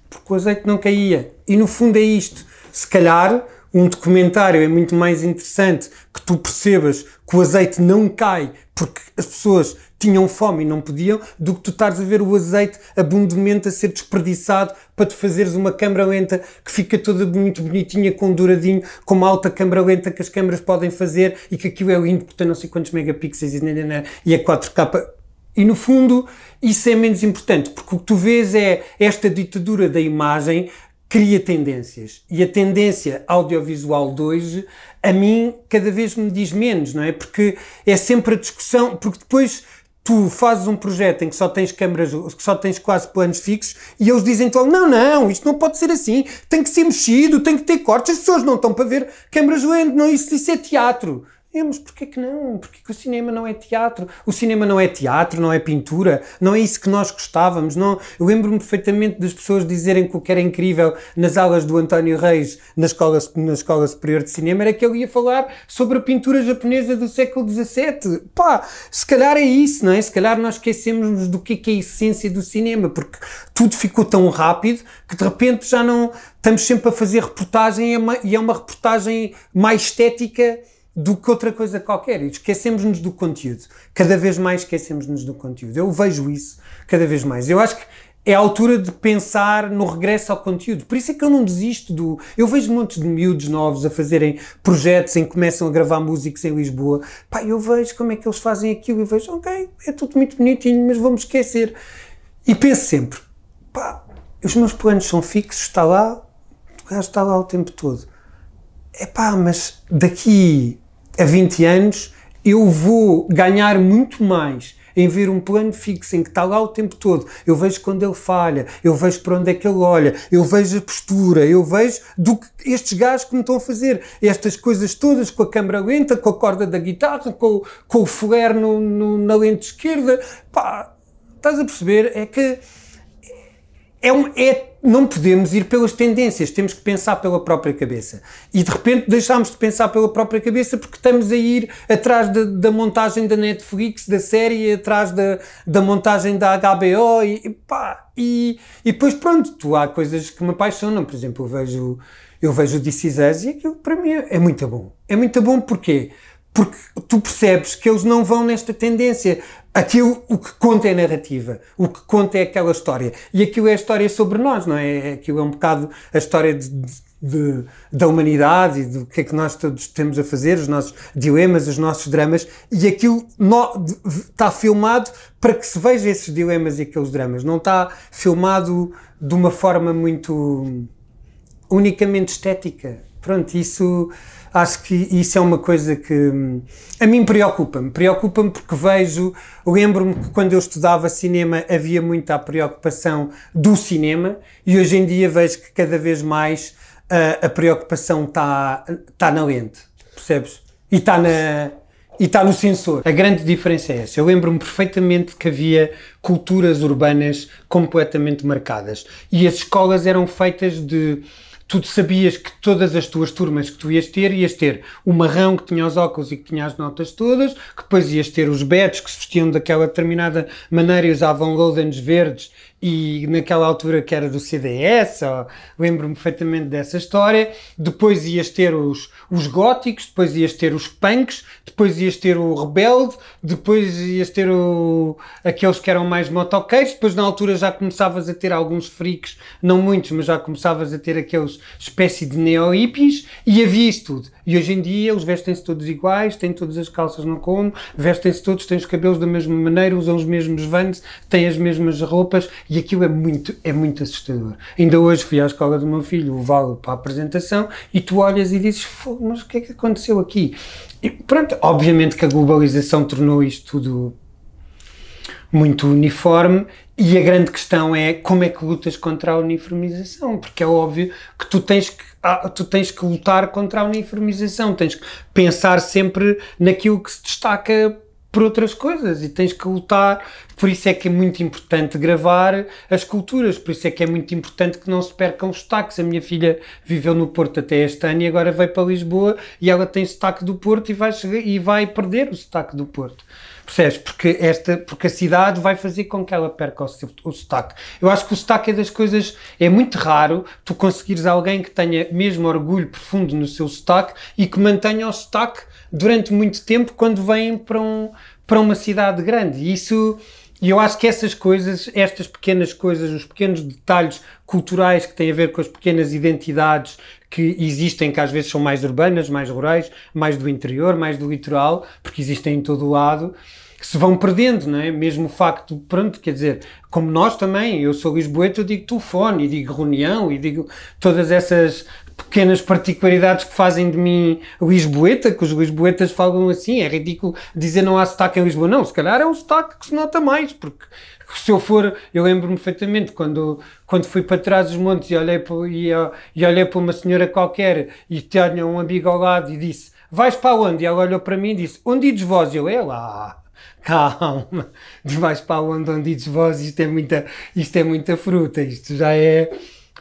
Porque o azeite não caía. E no fundo é isto. Se calhar um documentário é muito mais interessante que tu percebas que o azeite não cai porque as pessoas tinham fome e não podiam, do que tu estares a ver o azeite abundemente a ser desperdiçado para te fazeres uma câmara lenta que fica toda muito bonitinha, com douradinho, com uma alta câmara lenta que as câmaras podem fazer e que aquilo é lindo porque tem não sei quantos megapixels e, nanana, e é 4K. E no fundo, isso é menos importante, porque o que tu vês é esta ditadura da imagem cria tendências. E a tendência audiovisual de hoje, a mim, cada vez me diz menos, não é? Porque é sempre a discussão, porque depois tu fazes um projeto em que só tens câmaras, que só tens quase planos fixos e eles dizem então, não, não, isto não pode ser assim, tem que ser mexido, tem que ter cortes, as pessoas não estão para ver câmaras lendo não, isso, isso é teatro. É, mas porquê que não? Porquê que o cinema não é teatro? O cinema não é teatro, não é pintura, não é isso que nós gostávamos. Não, eu lembro-me perfeitamente das pessoas dizerem que o que era incrível nas aulas do António Reis na Escola, na escola Superior de Cinema era que ele ia falar sobre a pintura japonesa do século XVII. Pá, se calhar é isso, não é? Se calhar nós esquecemos do que é, que é a essência do cinema, porque tudo ficou tão rápido que de repente já não estamos sempre a fazer reportagem e é uma é reportagem mais estética do que outra coisa qualquer. E esquecemos-nos do conteúdo. Cada vez mais esquecemos-nos do conteúdo. Eu vejo isso cada vez mais. Eu acho que é a altura de pensar no regresso ao conteúdo. Por isso é que eu não desisto do. Eu vejo montes de miúdos novos a fazerem projetos em que começam a gravar músicos em Lisboa. Pá, eu vejo como é que eles fazem aquilo e vejo, ok, é tudo muito bonitinho, mas vamos esquecer. E penso sempre, pá, os meus planos são fixos, está lá, o gajo está lá o tempo todo. É pá, mas daqui a 20 anos, eu vou ganhar muito mais em ver um plano fixo em que está lá o tempo todo. Eu vejo quando ele falha, eu vejo para onde é que ele olha, eu vejo a postura, eu vejo do que estes gajos que me estão a fazer. Estas coisas todas com a câmera lenta, com a corda da guitarra, com, com o flare no, no, na lente esquerda. Pá, estás a perceber? É que é, um, é não podemos ir pelas tendências, temos que pensar pela própria cabeça. E de repente deixámos de pensar pela própria cabeça porque estamos a ir atrás de, da montagem da Netflix, da série, atrás da, da montagem da HBO e, e pá. E, e depois pronto, tu, há coisas que me apaixonam. Por exemplo, eu vejo, eu vejo This Is Us e aquilo para mim é muito bom. É muito bom porque porque tu percebes que eles não vão nesta tendência. Aquilo, o que conta é narrativa. O que conta é aquela história. E aquilo é a história sobre nós, não é? é aquilo é um bocado a história de, de, da humanidade e do que é que nós todos temos a fazer, os nossos dilemas, os nossos dramas. E aquilo no, está filmado para que se veja esses dilemas e aqueles dramas. Não está filmado de uma forma muito unicamente estética. Pronto, isso acho que isso é uma coisa que hum, a mim preocupa-me. Preocupa-me porque vejo, lembro-me que quando eu estudava cinema havia muita preocupação do cinema e hoje em dia vejo que cada vez mais a, ah, a preocupação está tá na lente, percebes? E está na e está no sensor. A grande diferença é essa. Eu lembro-me perfeitamente que havia culturas urbanas completamente marcadas e as escolas eram feitas de tu sabias que todas as tuas turmas que tu ias ter, ias ter o marrão que tinha os óculos e que tinha as notas todas, que depois ias ter os betos que se vestiam daquela determinada maneira e usavam goldens verdes e naquela altura que era do CDS, lembro-me perfeitamente dessa história. Depois ias ter os, os góticos, depois ias ter os punks, depois ias ter o rebelde, depois ias ter o, aqueles que eram mais motoqueiros, depois na altura já começavas a ter alguns freaks, não muitos, mas já começavas a ter aqueles espécie de neo-hippies e havia isso tudo. E hoje em dia eles vestem-se todos iguais, têm todas as calças no como, vestem-se todos, têm os cabelos da mesma maneira, usam os mesmos vans, têm as mesmas roupas e aquilo é muito, é muito assustador. Ainda hoje fui à escola do meu filho, o Valo, para a apresentação, e tu olhas e dizes, mas o que é que aconteceu aqui? E pronto, obviamente que a globalização tornou isto tudo muito uniforme e a grande questão é como é que lutas contra a uniformização, porque é óbvio que tu tens que, ah, tu tens que lutar contra a uniformização, tens que pensar sempre naquilo que se destaca por outras coisas e tens que lutar. Por isso é que é muito importante gravar as culturas, por isso é que é muito importante que não se percam os sotaques. A minha filha viveu no Porto até este ano e agora veio para Lisboa e ela tem sotaque do Porto e vai, chegar, e vai perder o sotaque do Porto. Percebes? Porque, esta, porque a cidade vai fazer com que ela perca o, seu, o sotaque. Eu acho que o sotaque é das coisas. É muito raro tu conseguires alguém que tenha mesmo orgulho profundo no seu sotaque e que mantenha o sotaque durante muito tempo quando vêm para, um, para uma cidade grande. E isso, eu acho que essas coisas, estas pequenas coisas, os pequenos detalhes culturais que têm a ver com as pequenas identidades que existem, que às vezes são mais urbanas, mais rurais, mais do interior, mais do litoral, porque existem em todo o lado se vão perdendo, não é? Mesmo o facto, pronto, quer dizer, como nós também, eu sou Lisboeta, eu digo telefone, e digo reunião, e digo todas essas, pequenas particularidades que fazem de mim Lisboeta, que os Lisboetas falam assim, é ridículo dizer não há sotaque em Lisboa. Não, se calhar é um sotaque que se nota mais, porque se eu for, eu lembro-me perfeitamente quando, quando fui para trás dos montes e olhei, para, e, e olhei para uma senhora qualquer e tinha um amigo ao lado e disse vais para onde? E ela olhou para mim e disse onde ides vós? Eu, é lá calma, de vais para onde, onde ides vós, isto é muita, isto é muita fruta, isto já é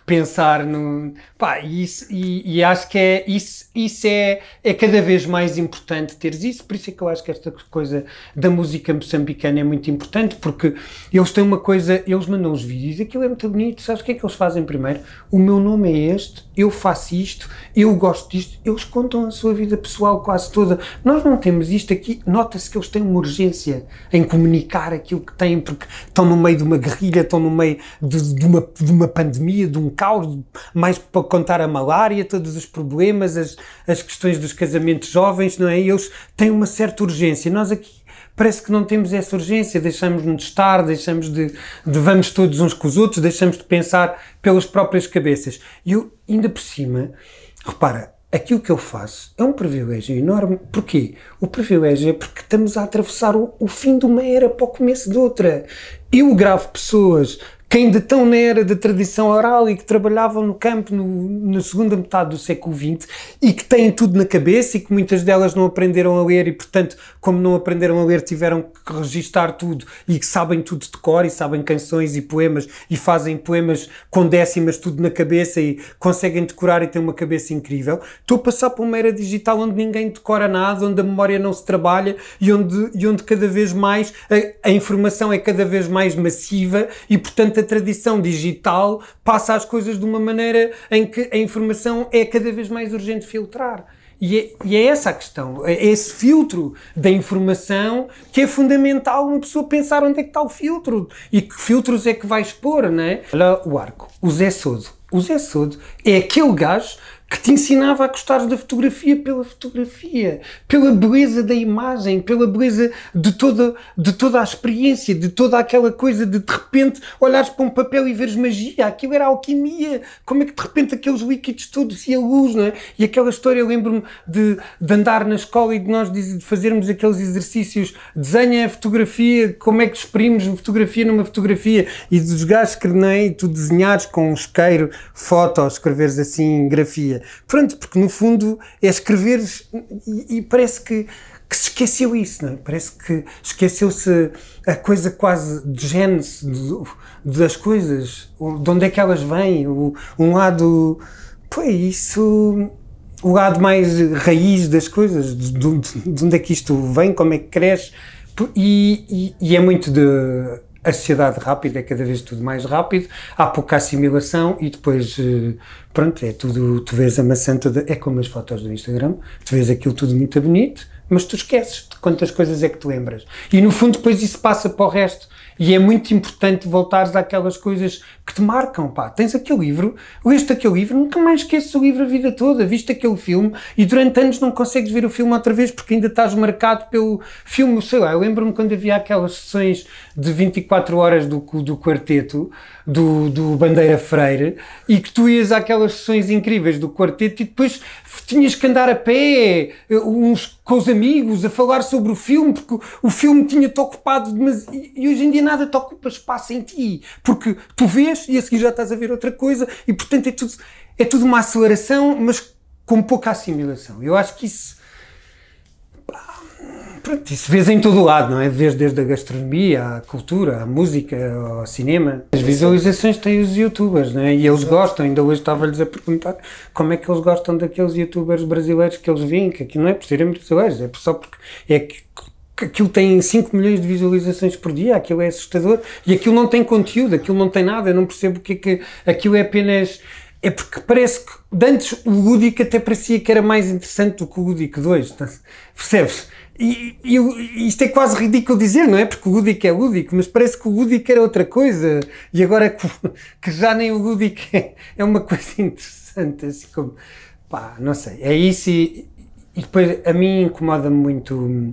pensar no. Pá, isso, e, e, acho que é, isso, isso é, é cada vez mais importante teres isso, por isso é que eu acho que esta coisa da música moçambicana é muito importante, porque eles têm uma coisa, eles mandam os vídeos, aquilo é muito bonito, sabes o que é que eles fazem primeiro? O meu nome é este, eu faço isto, eu gosto disto, eles contam a sua vida pessoal quase toda. Nós não temos isto aqui, nota-se que eles têm uma urgência em comunicar aquilo que têm, porque estão no meio de uma guerrilha, estão no meio de, de uma, de uma pandemia, de um caos mais para contar a malária, todos os problemas, as, as questões dos casamentos jovens, não é? Eles têm uma certa urgência. Nós aqui parece que não temos essa urgência, deixamos-nos de estar, deixamos de, de, vamos todos uns com os outros, deixamos de pensar pelas próprias cabeças. E eu, ainda por cima, repara, aquilo que eu faço é um privilégio enorme. Porquê? O privilégio é porque estamos a atravessar o, o fim de uma era para o começo de outra. Eu gravo pessoas quem ainda tão na era da tradição oral e que trabalhavam no campo no, na segunda metade do século XX e que têm tudo na cabeça e que muitas delas não aprenderam a ler e, portanto, como não aprenderam a ler, tiveram que registar tudo e que sabem tudo de cor e sabem canções e poemas e fazem poemas com décimas tudo na cabeça e conseguem decorar e têm uma cabeça incrível. Estou a passar para uma era digital onde ninguém decora nada, onde a memória não se trabalha e onde, e onde cada vez mais a, a informação é cada vez mais massiva e, portanto, da tradição digital passa as coisas de uma maneira em que a informação é cada vez mais urgente filtrar. E é, e é, essa a questão, é esse filtro da informação que é fundamental uma pessoa pensar onde é que está o filtro e que filtros é que vai expor, né? Olha o arco, o Zé Sodo. O Zé Sodo é aquele gajo que te ensinava a gostar da fotografia pela fotografia, pela beleza da imagem, pela beleza de toda, de toda a experiência, de toda aquela coisa de de repente olhares para um papel e veres magia, aquilo era alquimia, como é que de repente aqueles líquidos todos e a luz, não é? E aquela história, eu lembro-me de, de andar na escola e de nós de fazermos aqueles exercícios, desenha a fotografia, como é que exprimimos fotografia numa fotografia, e dos gajos que nem tu desenhares com um isqueiro, foto, escreveres assim, grafia Pronto, porque no fundo é escrever e, e parece que, que, se esqueceu isso, não é? parece que esqueceu-se a coisa quase de gênese das coisas, de onde é que elas vêm, o, um lado. Pois é isso o lado mais raiz das coisas, de, de, de, onde é que isto vem, como é que cresce, e, e, e é muito de a sociedade rápida é cada vez tudo mais rápido, há pouca assimilação e depois, eh, pronto, é tudo, tu vês a maçã toda, é como as fotos do Instagram, tu vês aquilo tudo muito bonito, mas tu esqueces de quantas coisas é que te lembras. E no fundo depois isso passa para o resto. E é muito importante voltares àquelas coisas que te marcam, pá. Tens aquele livro, leste aquele livro, nunca mais esqueces o livro a vida toda, viste aquele filme e durante anos não consegues ver o filme outra vez porque ainda estás marcado pelo filme, sei lá, eu lembro-me quando havia aquelas sessões de 24 horas do, do quarteto, do, do Bandeira Freire, e que tu ias àquelas sessões incríveis do quarteto e depois tinhas que andar a pé, uns com os amigos, a falar sobre o filme, porque o filme tinha-te ocupado, mas, e hoje em dia nada te ocupa espaço em ti, porque tu vês e a seguir já estás a ver outra coisa e portanto é tudo, é tudo uma aceleração, mas com pouca assimilação. Eu acho que isso. Pronto, isso vês em todo lado, não é? Vês desde a gastronomia, à cultura, à música, ao cinema. As visualizações têm os youtubers, não é? E eles gostam, ainda hoje estava-lhes a perguntar como é que eles gostam daqueles youtubers brasileiros que eles vêm que aqui não é por serem brasileiros, é só porque é que aquilo tem 5 milhões de visualizações por dia, aquilo é assustador e aquilo não tem conteúdo, aquilo não tem nada, eu não percebo o que é que aquilo é apenas é porque parece que antes o Ludic até parecia que era mais interessante do que o Lúdico 2, tá? percebes? E, e, isto é quase ridículo dizer, não é? Porque o Ludic é Lúdico, mas parece que o Ludic era outra coisa e agora que, que já nem o Ludic é, é, uma coisa interessante, assim como pá, não sei, é isso e, e depois a mim incomoda-me muito hum,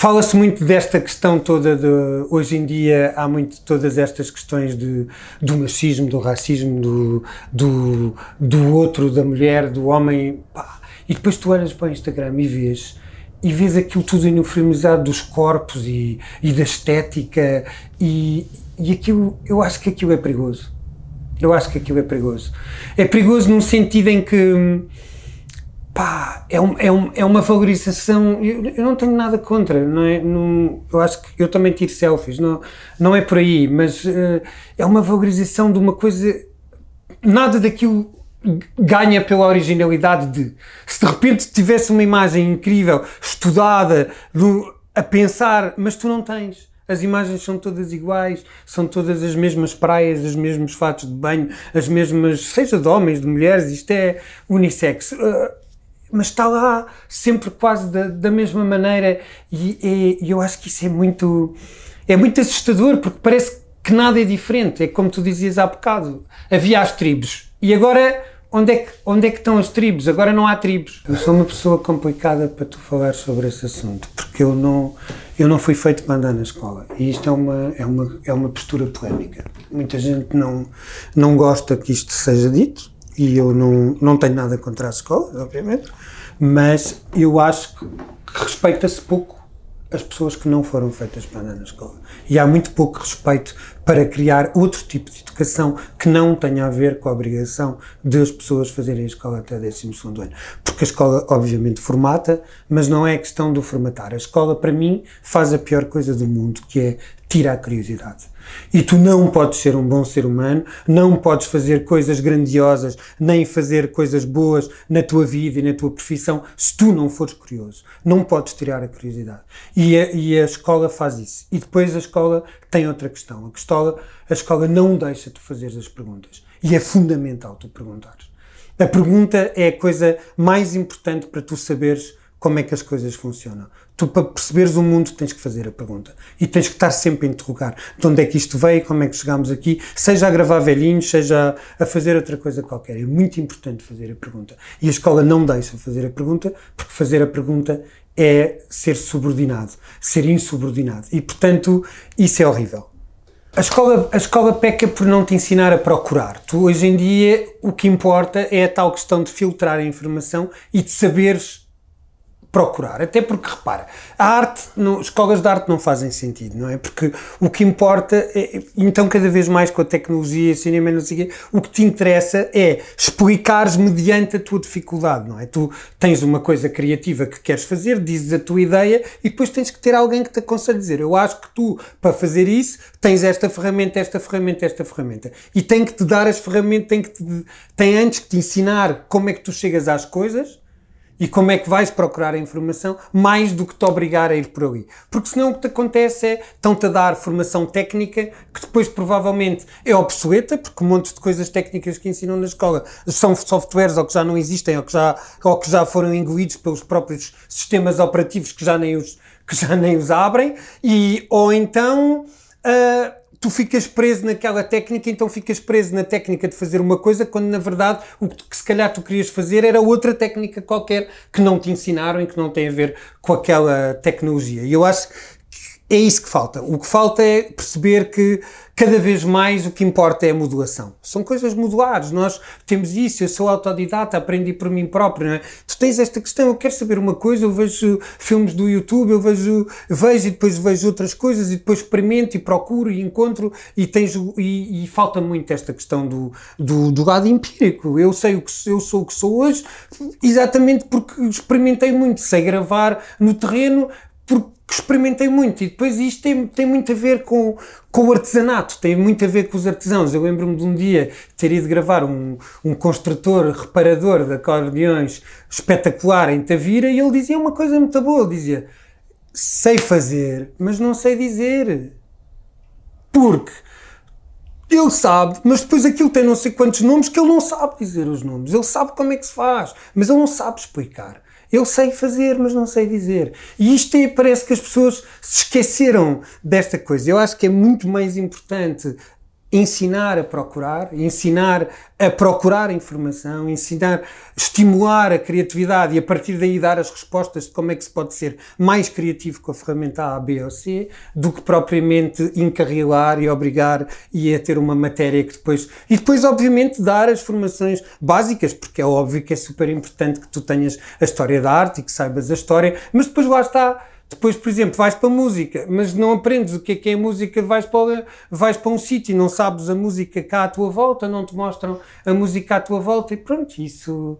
Fala-se muito desta questão toda de hoje em dia há muito todas estas questões de, do machismo, do racismo, do, do, do outro, da mulher, do homem. Pá. E depois tu olhas para o Instagram e vês e vês aquilo tudo uniformizado dos corpos e, e da estética e, e aquilo eu acho que aquilo é perigoso. Eu acho que aquilo é perigoso. É perigoso num sentido em que hum, pá, é, um, é, um, é uma valorização. Eu, eu, não tenho nada contra, não é? Não, eu acho que eu também tiro selfies, não, não é por aí, mas uh, é uma valorização de uma coisa. Nada daquilo ganha pela originalidade de. Se de repente tivesse uma imagem incrível, estudada, do, a pensar, mas tu não tens. As imagens são todas iguais, são todas as mesmas praias, os mesmos fatos de banho, as mesmas, seja de homens, de mulheres, isto é unissex. Uh, mas está lá sempre quase da, da mesma maneira e, e, eu acho que isso é muito é muito assustador porque parece que nada é diferente é como tu dizias há bocado havia as tribos e agora onde é que onde é que estão as tribos agora não há tribos eu sou uma pessoa complicada para tu falar sobre esse assunto porque eu não eu não fui feito para andar na escola e isto é uma é uma é uma postura polémica muita gente não não gosta que isto seja dito e eu não, não tenho nada contra as escolas, obviamente, mas eu acho que respeita-se pouco as pessoas que não foram feitas para andar na escola. E há muito pouco respeito para criar outro tipo de educação que não tenha a ver com a obrigação das pessoas fazerem a escola até o 12 ano. Porque a escola, obviamente, formata, mas não é questão do formatar. A escola, para mim, faz a pior coisa do mundo, que é tirar a curiosidade. E tu não podes ser um bom ser humano, não podes fazer coisas grandiosas, nem fazer coisas boas na tua vida e na tua profissão, se tu não fores curioso. Não podes tirar a curiosidade. E a, e a escola faz isso. E depois a escola tem outra questão. A questão escola, a escola não deixa de fazer as perguntas. E é fundamental tu perguntares. A pergunta é a coisa mais importante para tu saberes como é que as coisas funcionam. Tu, para perceberes o mundo, tens que fazer a pergunta. E tens que estar sempre a interrogar de onde é que isto veio, como é que chegámos aqui, seja a gravar velhinhos, seja a fazer outra coisa qualquer. É muito importante fazer a pergunta. E a escola não deixa fazer a pergunta, porque fazer a pergunta é ser subordinado, ser insubordinado. E, portanto, isso é horrível. A escola, a escola peca por não te ensinar a procurar. Tu, hoje em dia, o que importa é a tal questão de filtrar a informação e de saberes procurar. Até porque, repara, a arte, não, escolas de arte não fazem sentido, não é? Porque o que importa, é, então, cada vez mais com a tecnologia, cinema, não sei o quê, o que te interessa é explicares mediante a tua dificuldade, não é? Tu tens uma coisa criativa que queres fazer, dizes a tua ideia e depois tens que ter alguém que te aconselhe a dizer: Eu acho que tu, para fazer isso, tens esta ferramenta, esta ferramenta, esta ferramenta. E tem que te dar as ferramentas, tem que te, tem antes que te ensinar como é que tu chegas às coisas e como é que vais procurar a informação mais do que te obrigar a ir por ali. Porque senão o que te acontece é estão-te a dar formação técnica que depois provavelmente é obsoleta, porque um monte de coisas técnicas que ensinam na escola são softwares ou que já não existem ou que já, ou que já foram engolidos pelos próprios sistemas operativos que já nem os, que já nem os abrem, e, ou então. Uh, tu ficas preso naquela técnica, então ficas preso na técnica de fazer uma coisa, quando na verdade o que se calhar tu querias fazer era outra técnica qualquer que não te ensinaram e que não tem a ver com aquela tecnologia. E eu acho é isso que falta. O que falta é perceber que cada vez mais o que importa é a modulação. São coisas modulares. Nós temos isso. Eu sou autodidata, aprendi por mim próprio. É? Tu tens esta questão. Eu quero saber uma coisa. Eu vejo filmes do YouTube, eu vejo, vejo e depois vejo outras coisas e depois experimento e procuro e encontro. E, tens, e, e falta muito esta questão do, do, do, lado empírico. Eu sei o que eu sou o que sou hoje exatamente porque experimentei muito. Sei gravar no terreno, porque experimentei muito. E depois isto tem, tem muito a ver com, com o artesanato, tem muito a ver com os artesãos. Eu lembro-me de um dia ter ido gravar um, um construtor reparador de acordeões espetacular em Tavira e ele dizia uma coisa muito boa: ele dizia, sei fazer, mas não sei dizer. Porque ele sabe, mas depois aquilo tem não sei quantos nomes que ele não sabe dizer os nomes. Ele sabe como é que se faz, mas ele não sabe explicar. Eu sei fazer, mas não sei dizer. E isto é, parece que as pessoas se esqueceram desta coisa. Eu acho que é muito mais importante ensinar a procurar, ensinar a procurar informação, ensinar, estimular a criatividade e a partir daí dar as respostas de como é que se pode ser mais criativo com a ferramenta A, B ou C, do que propriamente encarrilar e obrigar e a ter uma matéria que depois. E depois, obviamente, dar as formações básicas, porque é óbvio que é super importante que tu tenhas a história da arte e que saibas a história, mas depois lá está depois, por exemplo, vais para a música, mas não aprendes o que é que é música, vais para, vais para um sítio e não sabes a música cá à tua volta, não te mostram a música à tua volta e pronto, isso.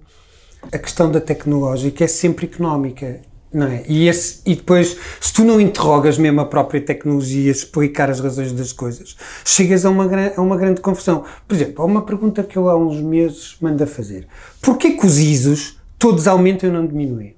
A questão da tecnológica é sempre económica. Não é? e, esse, e depois, se tu não interrogas mesmo a própria tecnologia, explicar as razões das coisas, chegas a uma, a uma grande confusão. Por exemplo, há uma pergunta que eu há uns meses mando a fazer: porquê que os ISOs todos aumentam e não diminuem?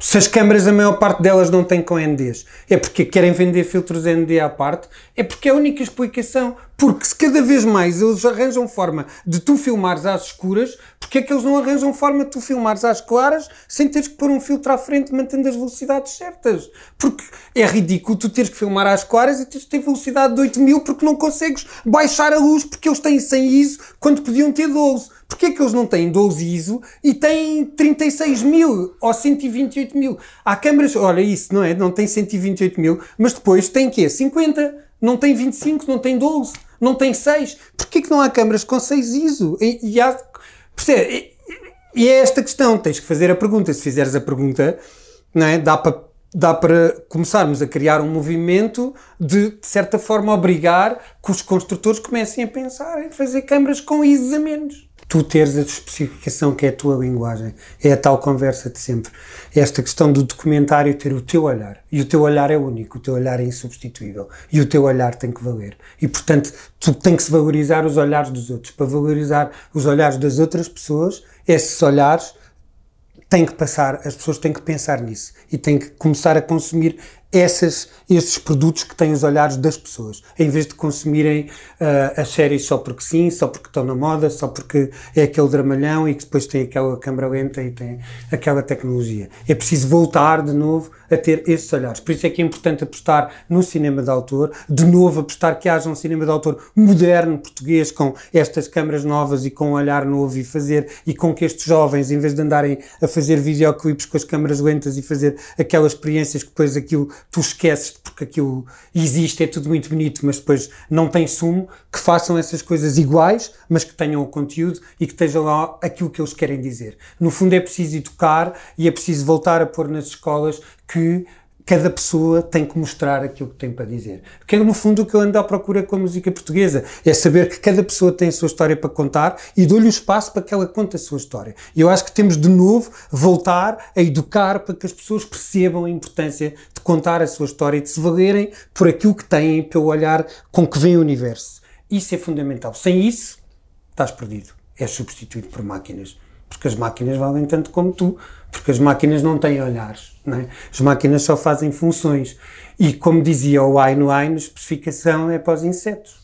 Se as câmaras, a maior parte delas não tem com NDs, é porque querem vender filtros ND à parte, é porque é a única explicação. Porque se cada vez mais eles arranjam forma de tu filmares às escuras, porque é que eles não arranjam forma de tu filmares às claras sem teres que pôr um filtro à frente mantendo as velocidades certas? Porque é ridículo tu teres que filmar às claras e teres que ter velocidade de 8000 porque não consegues baixar a luz porque eles têm 100 ISO quando podiam ter 12. Porquê é que eles não têm 12 ISO e têm 36 mil ou 128 mil? Há câmaras, olha isso, não é? Não tem 128 mil, mas depois tem quê? 50, não tem 25, não tem 12. Não tem 6. Porquê que não há câmaras com 6 ISO? E, e há, percebe? E, e, é esta questão. Tens que fazer a pergunta. Se fizeres a pergunta, não é? dá para dá para começarmos a criar um movimento de, de certa forma, obrigar que os construtores comecem a pensar em fazer câmaras com ISOs a menos tu teres a especificação que é a tua linguagem. É a tal conversa de sempre. Esta questão do documentário ter o teu olhar. E o teu olhar é único, o teu olhar é insubstituível. E o teu olhar tem que valer. E, portanto, tu tem que se valorizar os olhares dos outros. Para valorizar os olhares das outras pessoas, esses olhares têm que passar, as pessoas têm que pensar nisso. E têm que começar a consumir essas, esses produtos que têm os olhares das pessoas, em vez de consumirem uh, as séries só porque sim, só porque estão na moda, só porque é aquele dramalhão e que depois tem aquela câmara lenta e tem aquela tecnologia. É preciso voltar de novo a ter esses olhares. Por isso é que é importante apostar no cinema de autor, de novo apostar que haja um cinema de autor moderno português com estas câmaras novas e com um olhar novo e fazer, e com que estes jovens, em vez de andarem a fazer videoclipes com as câmaras lentas e fazer aquelas experiências que depois aquilo tu esqueces porque aquilo existe, é tudo muito bonito, mas depois não tem sumo, que façam essas coisas iguais, mas que tenham o conteúdo e que esteja lá aquilo que eles querem dizer. No fundo é preciso educar e é preciso voltar a pôr nas escolas que cada pessoa tem que mostrar aquilo que tem para dizer. Porque é no fundo o que eu ando à procura com a música portuguesa, é saber que cada pessoa tem a sua história para contar e dou-lhe o espaço para que ela conte a sua história. E eu acho que temos de novo voltar a educar para que as pessoas percebam a importância de contar a sua história e de se valerem por aquilo que têm, pelo olhar com que vem o universo. Isso é fundamental. Sem isso, estás perdido. És substituído por máquinas porque as máquinas valem tanto como tu, porque as máquinas não têm olhares, não é? as máquinas só fazem funções. E como dizia o Aino Aino, especificação é para os insetos.